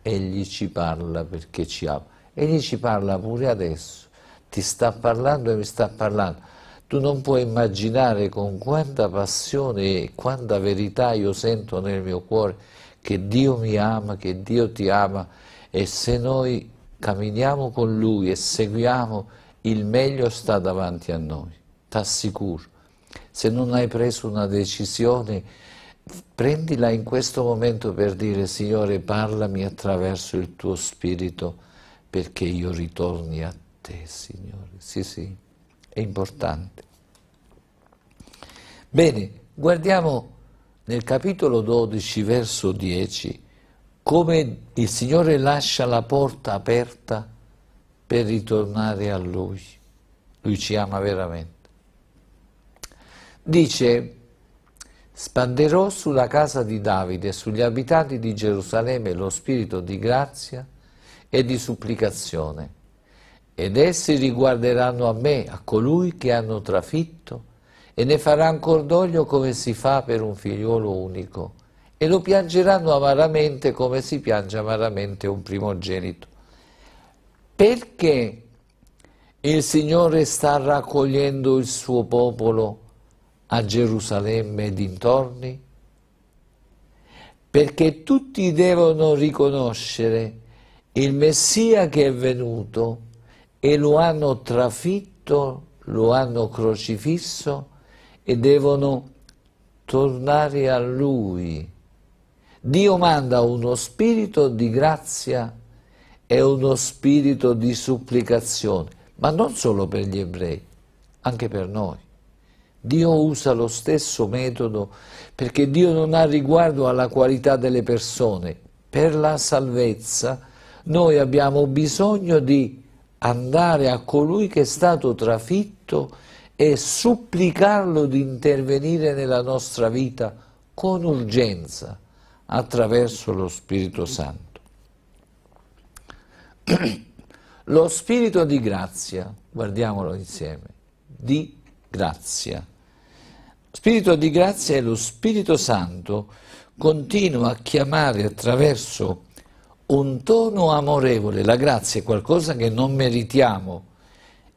A: egli ci parla perché ci ama. Egli ci parla pure adesso, ti sta parlando e mi sta parlando. Tu non puoi immaginare con quanta passione e quanta verità io sento nel mio cuore che Dio mi ama, che Dio ti ama e se noi camminiamo con Lui e seguiamo, il meglio sta davanti a noi, t'assicuro. Se non hai preso una decisione, prendila in questo momento per dire Signore parlami attraverso il tuo spirito perché io ritorni a te, Signore. Sì, sì è importante. Bene, guardiamo nel capitolo 12, verso 10, come il Signore lascia la porta aperta per ritornare a Lui. Lui ci ama veramente. Dice, spanderò sulla casa di Davide e sugli abitanti di Gerusalemme lo spirito di grazia e di supplicazione ed essi riguarderanno a me, a colui che hanno trafitto, e ne faranno cordoglio come si fa per un figliolo unico, e lo piangeranno amaramente come si piange amaramente un primogenito. Perché il Signore sta raccogliendo il suo popolo a Gerusalemme e dintorni? Perché tutti devono riconoscere il Messia che è venuto, e lo hanno trafitto, lo hanno crocifisso e devono tornare a Lui. Dio manda uno spirito di grazia e uno spirito di supplicazione, ma non solo per gli ebrei, anche per noi. Dio usa lo stesso metodo perché Dio non ha riguardo alla qualità delle persone. Per la salvezza noi abbiamo bisogno di andare a colui che è stato trafitto e supplicarlo di intervenire nella nostra vita con urgenza attraverso lo Spirito Santo. Lo Spirito di grazia, guardiamolo insieme, di grazia. Spirito di grazia è lo Spirito Santo continua a chiamare attraverso un tono amorevole, la grazia è qualcosa che non meritiamo,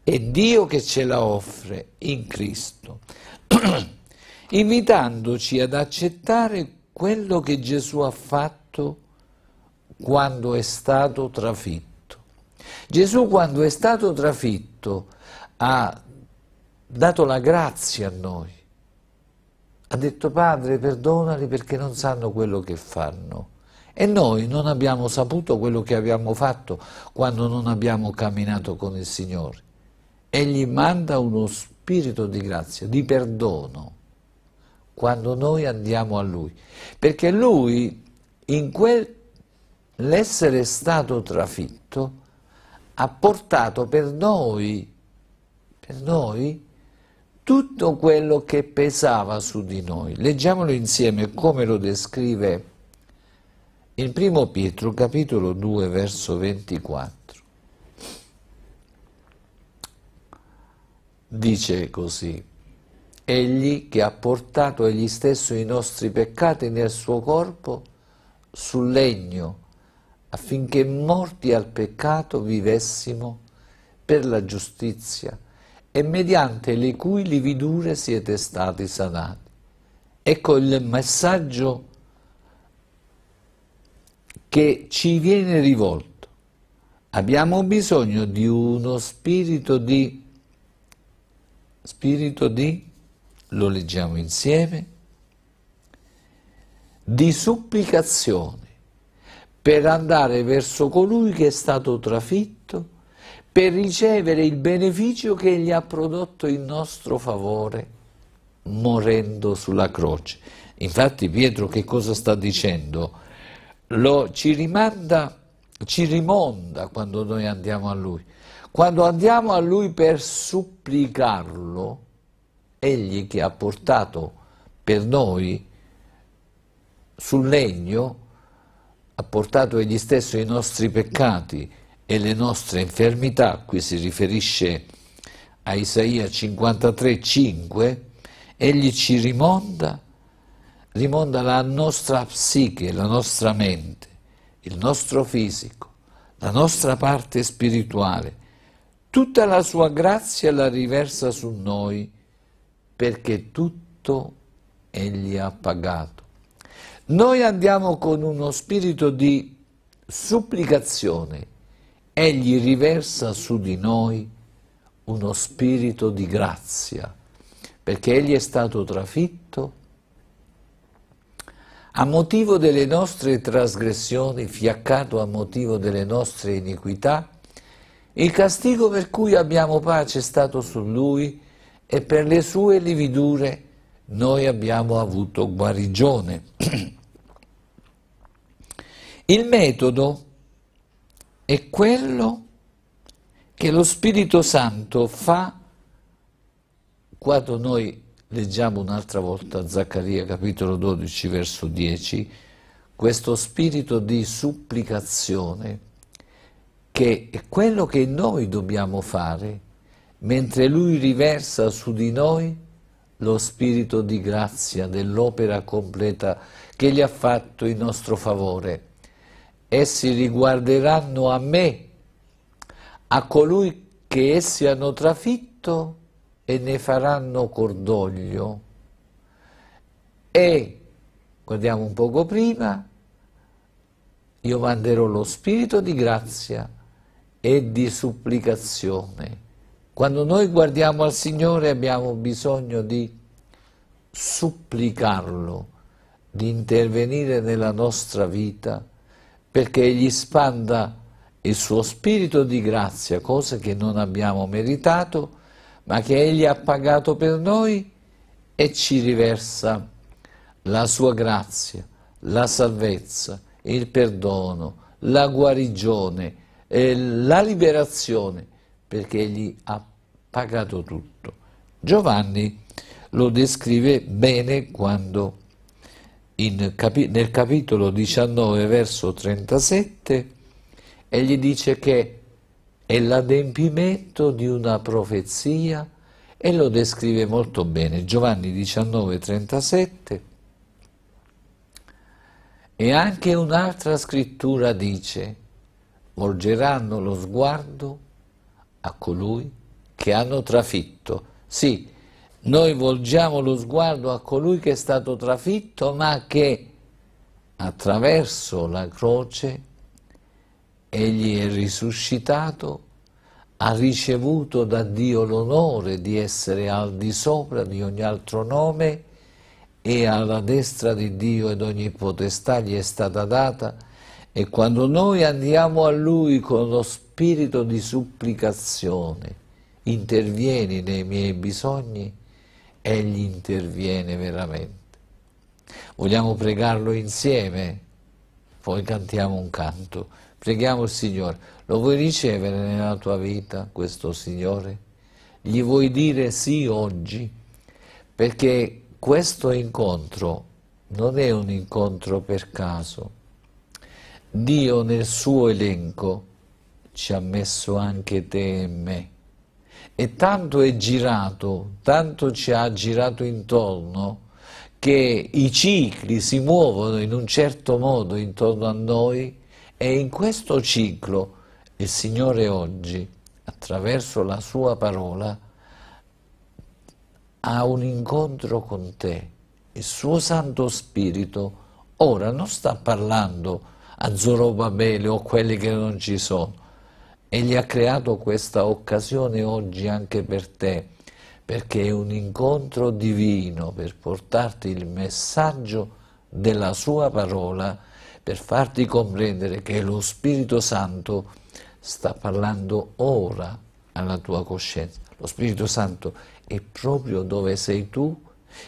A: è Dio che ce la offre in Cristo, invitandoci ad accettare quello che Gesù ha fatto quando è stato trafitto. Gesù quando è stato trafitto ha dato la grazia a noi, ha detto Padre perdonali perché non sanno quello che fanno. E noi non abbiamo saputo quello che abbiamo fatto quando non abbiamo camminato con il Signore. Egli manda uno spirito di grazia, di perdono, quando noi andiamo a Lui. Perché Lui, in quell'essere stato trafitto, ha portato per noi, per noi, tutto quello che pesava su di noi. Leggiamolo insieme come lo descrive in primo Pietro capitolo 2 verso 24 dice così, Egli che ha portato egli stesso i nostri peccati nel suo corpo sul legno, affinché morti al peccato vivessimo per la giustizia e mediante le cui lividure siete stati sanati. Ecco il messaggio che ci viene rivolto. Abbiamo bisogno di uno spirito di... spirito di... lo leggiamo insieme di supplicazione per andare verso colui che è stato trafitto, per ricevere il beneficio che gli ha prodotto in nostro favore, morendo sulla croce. Infatti Pietro che cosa sta dicendo? lo, ci rimanda, ci rimonda quando noi andiamo a Lui. Quando andiamo a Lui per supplicarlo, Egli che ha portato per noi sul legno, ha portato Egli stesso i nostri peccati e le nostre infermità, qui si riferisce a Isaia 53,5, Egli ci rimonda rimonda la nostra psiche, la nostra mente, il nostro fisico, la nostra parte spirituale. Tutta la sua grazia la riversa su noi perché tutto Egli ha pagato. Noi andiamo con uno spirito di supplicazione. Egli riversa su di noi uno spirito di grazia, perché Egli è stato trafitto a motivo delle nostre trasgressioni, fiaccato a motivo delle nostre iniquità, il castigo per cui abbiamo pace è stato su lui e per le sue lividure noi abbiamo avuto guarigione. Il metodo è quello che lo Spirito Santo fa quando noi Leggiamo un'altra volta Zaccaria capitolo 12 verso 10, questo spirito di supplicazione che è quello che noi dobbiamo fare mentre Lui riversa su di noi lo spirito di grazia dell'opera completa che gli ha fatto in nostro favore. Essi riguarderanno a me, a colui che essi hanno trafitto e ne faranno cordoglio. E, guardiamo un poco prima, io manderò lo spirito di grazia e di supplicazione. Quando noi guardiamo al Signore abbiamo bisogno di supplicarlo, di intervenire nella nostra vita, perché Egli spanda il suo spirito di grazia, cosa che non abbiamo meritato, ma che Egli ha pagato per noi e ci riversa la sua grazia, la salvezza, il perdono, la guarigione, eh, la liberazione, perché Egli ha pagato tutto. Giovanni lo descrive bene quando capi nel capitolo 19, verso 37, egli dice che è l'adempimento di una profezia e lo descrive molto bene Giovanni 19, 37 e anche un'altra scrittura dice volgeranno lo sguardo a colui che hanno trafitto sì, noi volgiamo lo sguardo a colui che è stato trafitto ma che attraverso la croce egli è risuscitato, ha ricevuto da Dio l'onore di essere al di sopra di ogni altro nome e alla destra di Dio ed ogni potestà gli è stata data e quando noi andiamo a Lui con lo spirito di supplicazione, intervieni nei miei bisogni, Egli interviene veramente. Vogliamo pregarlo insieme? Poi cantiamo un canto. Preghiamo il Signore, lo vuoi ricevere nella tua vita questo Signore? Gli vuoi dire sì oggi? Perché questo incontro non è un incontro per caso. Dio nel suo elenco ci ha messo anche te e me. E tanto è girato, tanto ci ha girato intorno, che i cicli si muovono in un certo modo intorno a noi e in questo ciclo il Signore oggi, attraverso la sua parola, ha un incontro con te. Il suo Santo Spirito ora non sta parlando a Zorobabele o a quelli che non ci sono. Egli ha creato questa occasione oggi anche per te, perché è un incontro divino per portarti il messaggio della sua parola per farti comprendere che lo Spirito Santo sta parlando ora alla tua coscienza. Lo Spirito Santo è proprio dove sei tu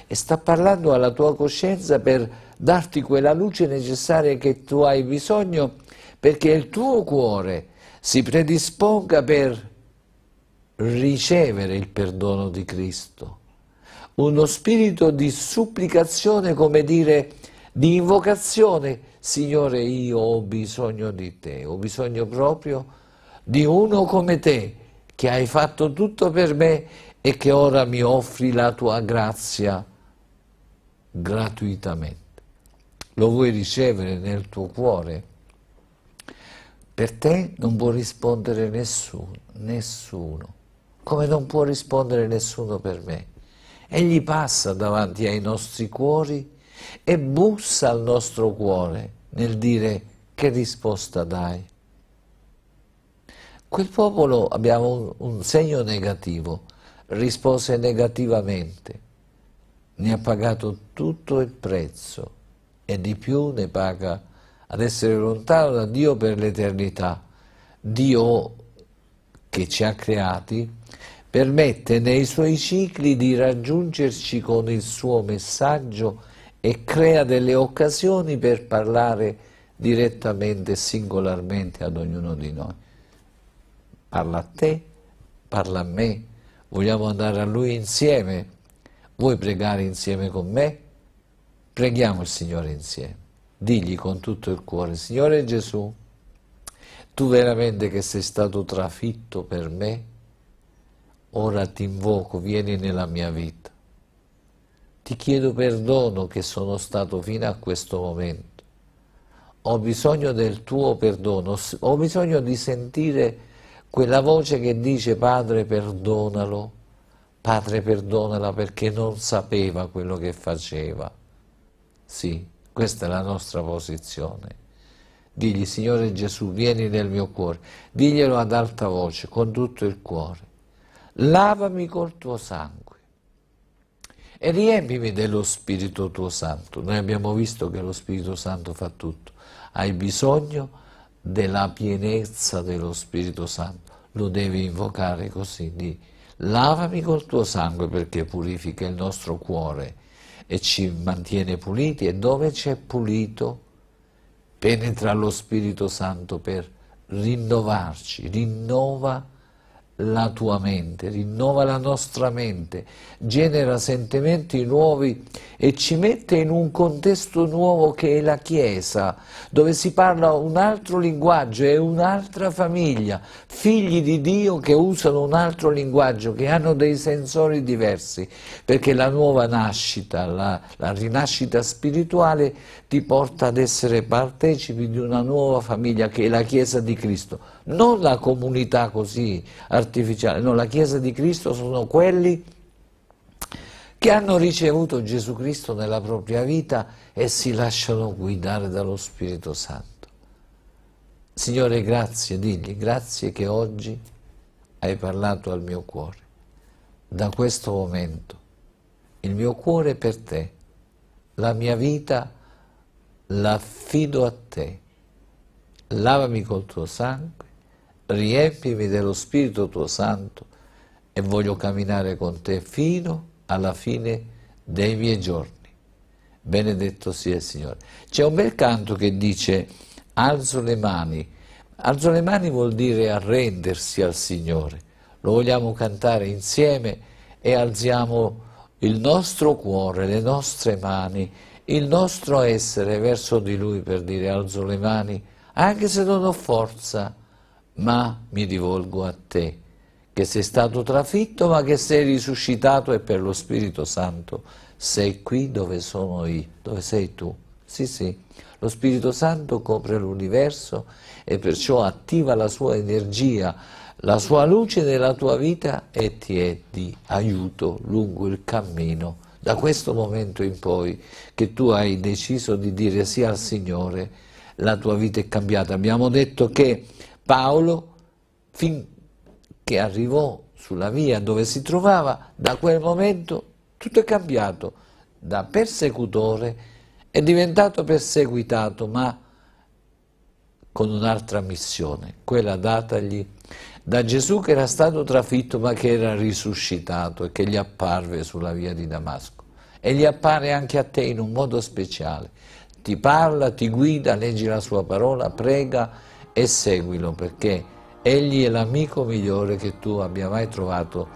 A: e sta parlando alla tua coscienza per darti quella luce necessaria che tu hai bisogno perché il tuo cuore si predisponga per ricevere il perdono di Cristo. Uno spirito di supplicazione, come dire, di invocazione, Signore, io ho bisogno di te, ho bisogno proprio di uno come te, che hai fatto tutto per me e che ora mi offri la tua grazia gratuitamente. Lo vuoi ricevere nel tuo cuore? Per te non può rispondere nessuno, nessuno, come non può rispondere nessuno per me. Egli passa davanti ai nostri cuori e bussa al nostro cuore nel dire che risposta dai. Quel popolo, abbiamo un, un segno negativo, rispose negativamente, ne ha pagato tutto il prezzo e di più ne paga ad essere lontano da Dio per l'eternità. Dio che ci ha creati permette nei suoi cicli di raggiungerci con il suo messaggio e crea delle occasioni per parlare direttamente e singolarmente ad ognuno di noi. Parla a te, parla a me, vogliamo andare a Lui insieme, vuoi pregare insieme con me? Preghiamo il Signore insieme, digli con tutto il cuore, Signore Gesù, tu veramente che sei stato trafitto per me, ora ti invoco, vieni nella mia vita ti chiedo perdono che sono stato fino a questo momento. Ho bisogno del tuo perdono, ho bisogno di sentire quella voce che dice Padre perdonalo, Padre perdonala perché non sapeva quello che faceva. Sì, questa è la nostra posizione. Digli, Signore Gesù, vieni nel mio cuore, diglielo ad alta voce, con tutto il cuore. Lavami col tuo sangue e riempimi dello Spirito tuo Santo. Noi abbiamo visto che lo Spirito Santo fa tutto. Hai bisogno della pienezza dello Spirito Santo. Lo devi invocare così, di lavami col tuo sangue perché purifica il nostro cuore e ci mantiene puliti e dove c'è pulito penetra lo Spirito Santo per rinnovarci, rinnova la tua mente, rinnova la nostra mente, genera sentimenti nuovi e ci mette in un contesto nuovo che è la Chiesa, dove si parla un altro linguaggio, e un'altra famiglia, figli di Dio che usano un altro linguaggio, che hanno dei sensori diversi, perché la nuova nascita, la, la rinascita spirituale ti porta ad essere partecipi di una nuova famiglia che è la Chiesa di Cristo non la comunità così artificiale, no, la Chiesa di Cristo sono quelli che hanno ricevuto Gesù Cristo nella propria vita e si lasciano guidare dallo Spirito Santo. Signore, grazie, digli, grazie che oggi hai parlato al mio cuore. Da questo momento il mio cuore è per te, la mia vita la affido a te. Lavami col tuo sangue riempimi dello Spirito tuo Santo e voglio camminare con te fino alla fine dei miei giorni. Benedetto sia il Signore. C'è un bel canto che dice alzo le mani. Alzo le mani vuol dire arrendersi al Signore. Lo vogliamo cantare insieme e alziamo il nostro cuore, le nostre mani, il nostro essere verso di Lui per dire alzo le mani, anche se non ho forza ma mi rivolgo a te, che sei stato trafitto ma che sei risuscitato e per lo Spirito Santo sei qui dove sono io, dove sei tu. Sì, sì, lo Spirito Santo copre l'universo e perciò attiva la sua energia, la sua luce nella tua vita e ti è di aiuto lungo il cammino. Da questo momento in poi che tu hai deciso di dire sì al Signore, la tua vita è cambiata. Abbiamo detto che Paolo finché arrivò sulla via dove si trovava, da quel momento tutto è cambiato, da persecutore è diventato perseguitato, ma con un'altra missione, quella datagli da Gesù che era stato trafitto ma che era risuscitato e che gli apparve sulla via di Damasco. E gli appare anche a te in un modo speciale. Ti parla, ti guida, leggi la sua parola, prega e seguilo perché egli è l'amico migliore che tu abbia mai trovato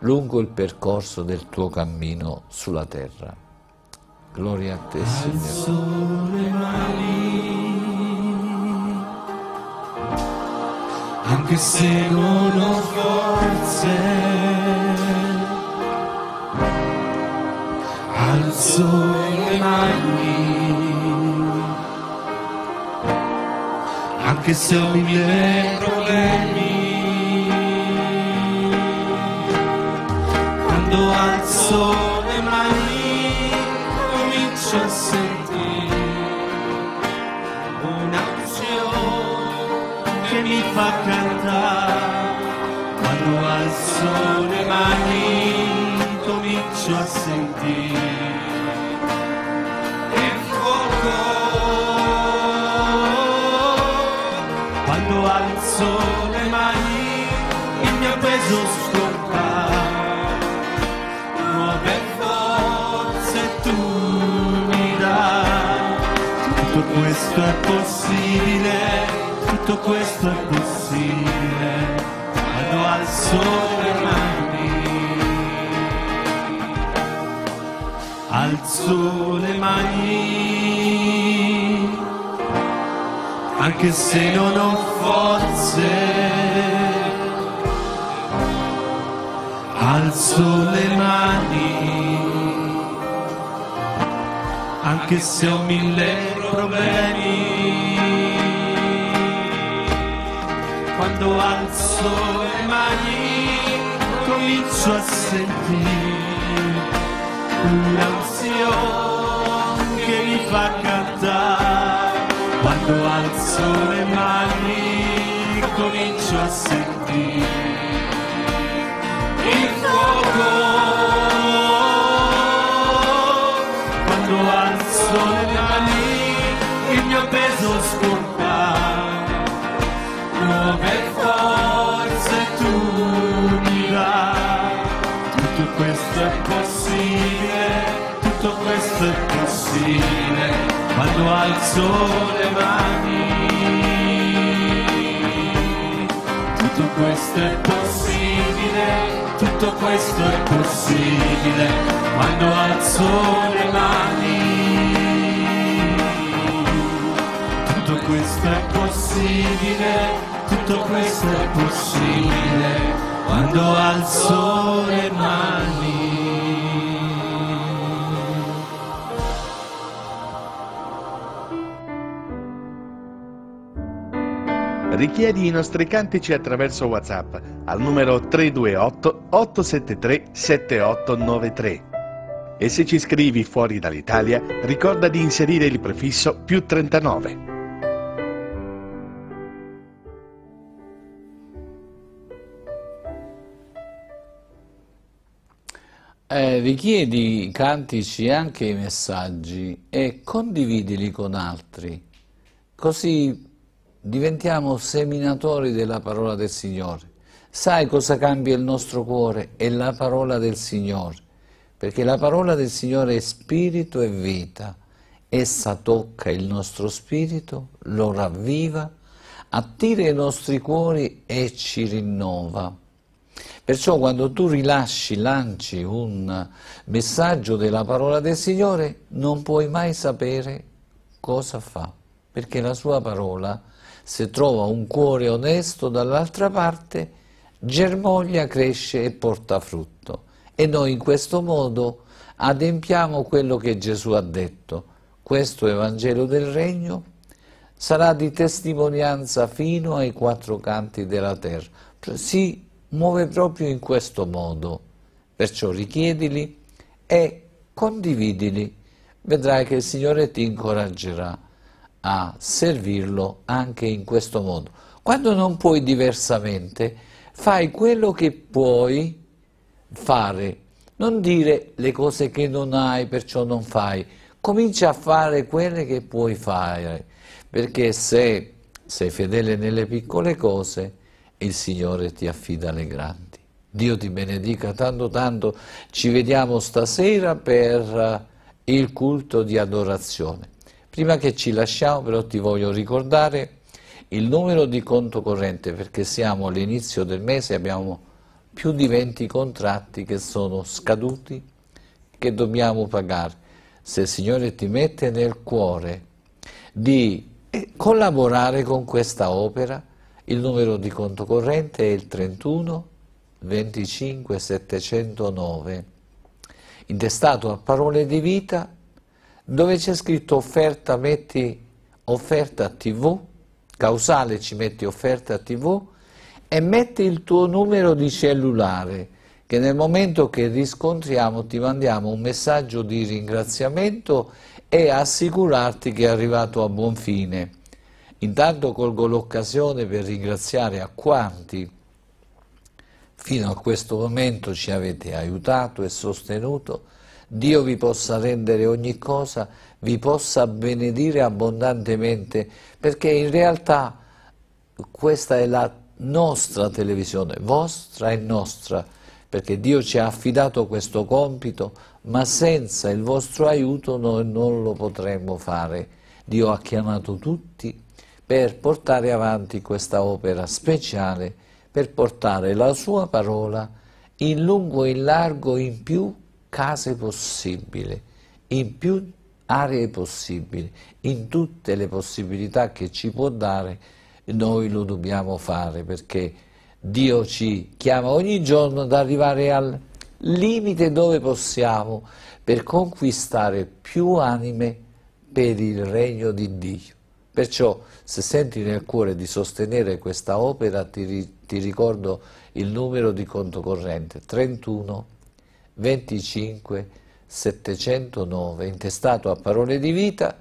A: lungo il percorso del tuo cammino sulla terra. Gloria a te, Signore. anche se non ho forze. Alzo le mani. anche se ho mille problemi. Quando alzo le mani comincio a sentire un'azione che mi fa cantare. Quando alzo le mani comincio a sentire sole mani il mio peso scompare nuove forze tu mi dai tutto questo è possibile tutto questo è possibile vado al sole mani al sole mani anche se non ho forze. Alzo le mani, anche se ho mille problemi. Quando alzo le mani, comincio a sentire un'ansione. quando alzo le mani comincio a sentire il fuoco quando alzo le mani il mio peso scorre io alzo le mani. Tutto questo è possibile, tutto questo è possibile, quando alzo le mani. Tutto questo è possibile, tutto questo è possibile, quando alzo le mani. Richiedi i nostri cantici attraverso WhatsApp al numero 328 873 7893. E se ci scrivi fuori dall'Italia, ricorda di inserire il prefisso più 39. Eh, richiedi cantici e anche i messaggi e condividili con altri, così diventiamo seminatori della parola del Signore. Sai cosa cambia il nostro cuore? È la parola del Signore, perché la parola del Signore è spirito e vita. Essa tocca il nostro spirito, lo ravviva, attira i nostri cuori e ci rinnova. Perciò quando tu rilasci, lanci un messaggio della parola del Signore, non puoi mai sapere cosa fa, perché la sua parola è se trova un cuore onesto dall'altra parte, germoglia, cresce e porta frutto. E noi in questo modo adempiamo quello che Gesù ha detto. Questo Evangelo del Regno sarà di testimonianza fino ai quattro canti della terra. Si muove proprio in questo modo. Perciò richiedili e condividili. Vedrai che il Signore ti incoraggerà a servirlo anche in questo mondo. Quando non puoi diversamente, fai quello che puoi fare. Non dire le cose che non hai, perciò non fai. Comincia a fare quelle che puoi fare, perché se sei fedele nelle piccole cose, il Signore ti affida le grandi. Dio ti benedica tanto tanto. Ci vediamo stasera per il culto di adorazione. Prima che ci lasciamo però ti voglio ricordare il numero di conto corrente perché siamo all'inizio del mese e abbiamo più di 20 contratti che sono scaduti che dobbiamo pagare. Se il Signore ti mette nel cuore di eh, collaborare con questa opera, il numero di conto corrente è il 31 25 709, intestato a parole di vita dove c'è scritto offerta metti offerta tv, causale ci metti offerta tv e metti il tuo numero di cellulare che nel momento che riscontriamo ti mandiamo un messaggio di ringraziamento e assicurarti che è arrivato a buon fine. Intanto colgo l'occasione per ringraziare a quanti fino a questo momento ci avete aiutato e sostenuto Dio vi possa rendere ogni cosa, vi possa benedire abbondantemente, perché in realtà questa è la nostra televisione, vostra e nostra, perché Dio ci ha affidato questo compito, ma senza il vostro aiuto noi non lo potremmo fare. Dio ha chiamato tutti per portare avanti questa opera speciale, per portare la sua parola in lungo e in largo, in più case possibili, in più aree possibili, in tutte le possibilità che ci può dare, noi lo dobbiamo fare perché Dio ci chiama ogni giorno ad arrivare al limite dove possiamo per conquistare più anime per il regno di Dio. Perciò se senti nel cuore di sostenere questa opera ti, ti ricordo il numero di conto corrente 31 25 709 intestato a Parole di Vita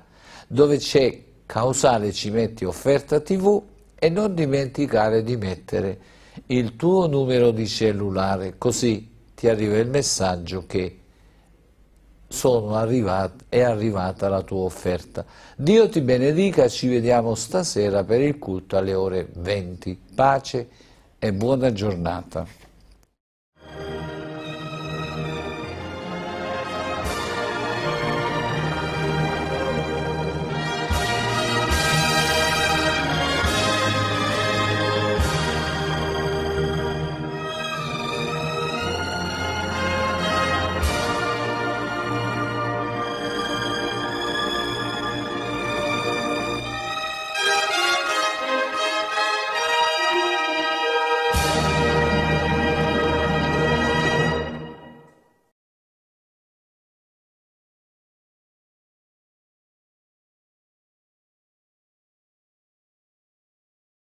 A: dove c'è causale ci metti offerta tv e non dimenticare di mettere il tuo numero di cellulare così ti arriva il messaggio che arrivati, è arrivata la tua offerta. Dio ti benedica, ci vediamo stasera per il culto alle ore 20. Pace e buona giornata.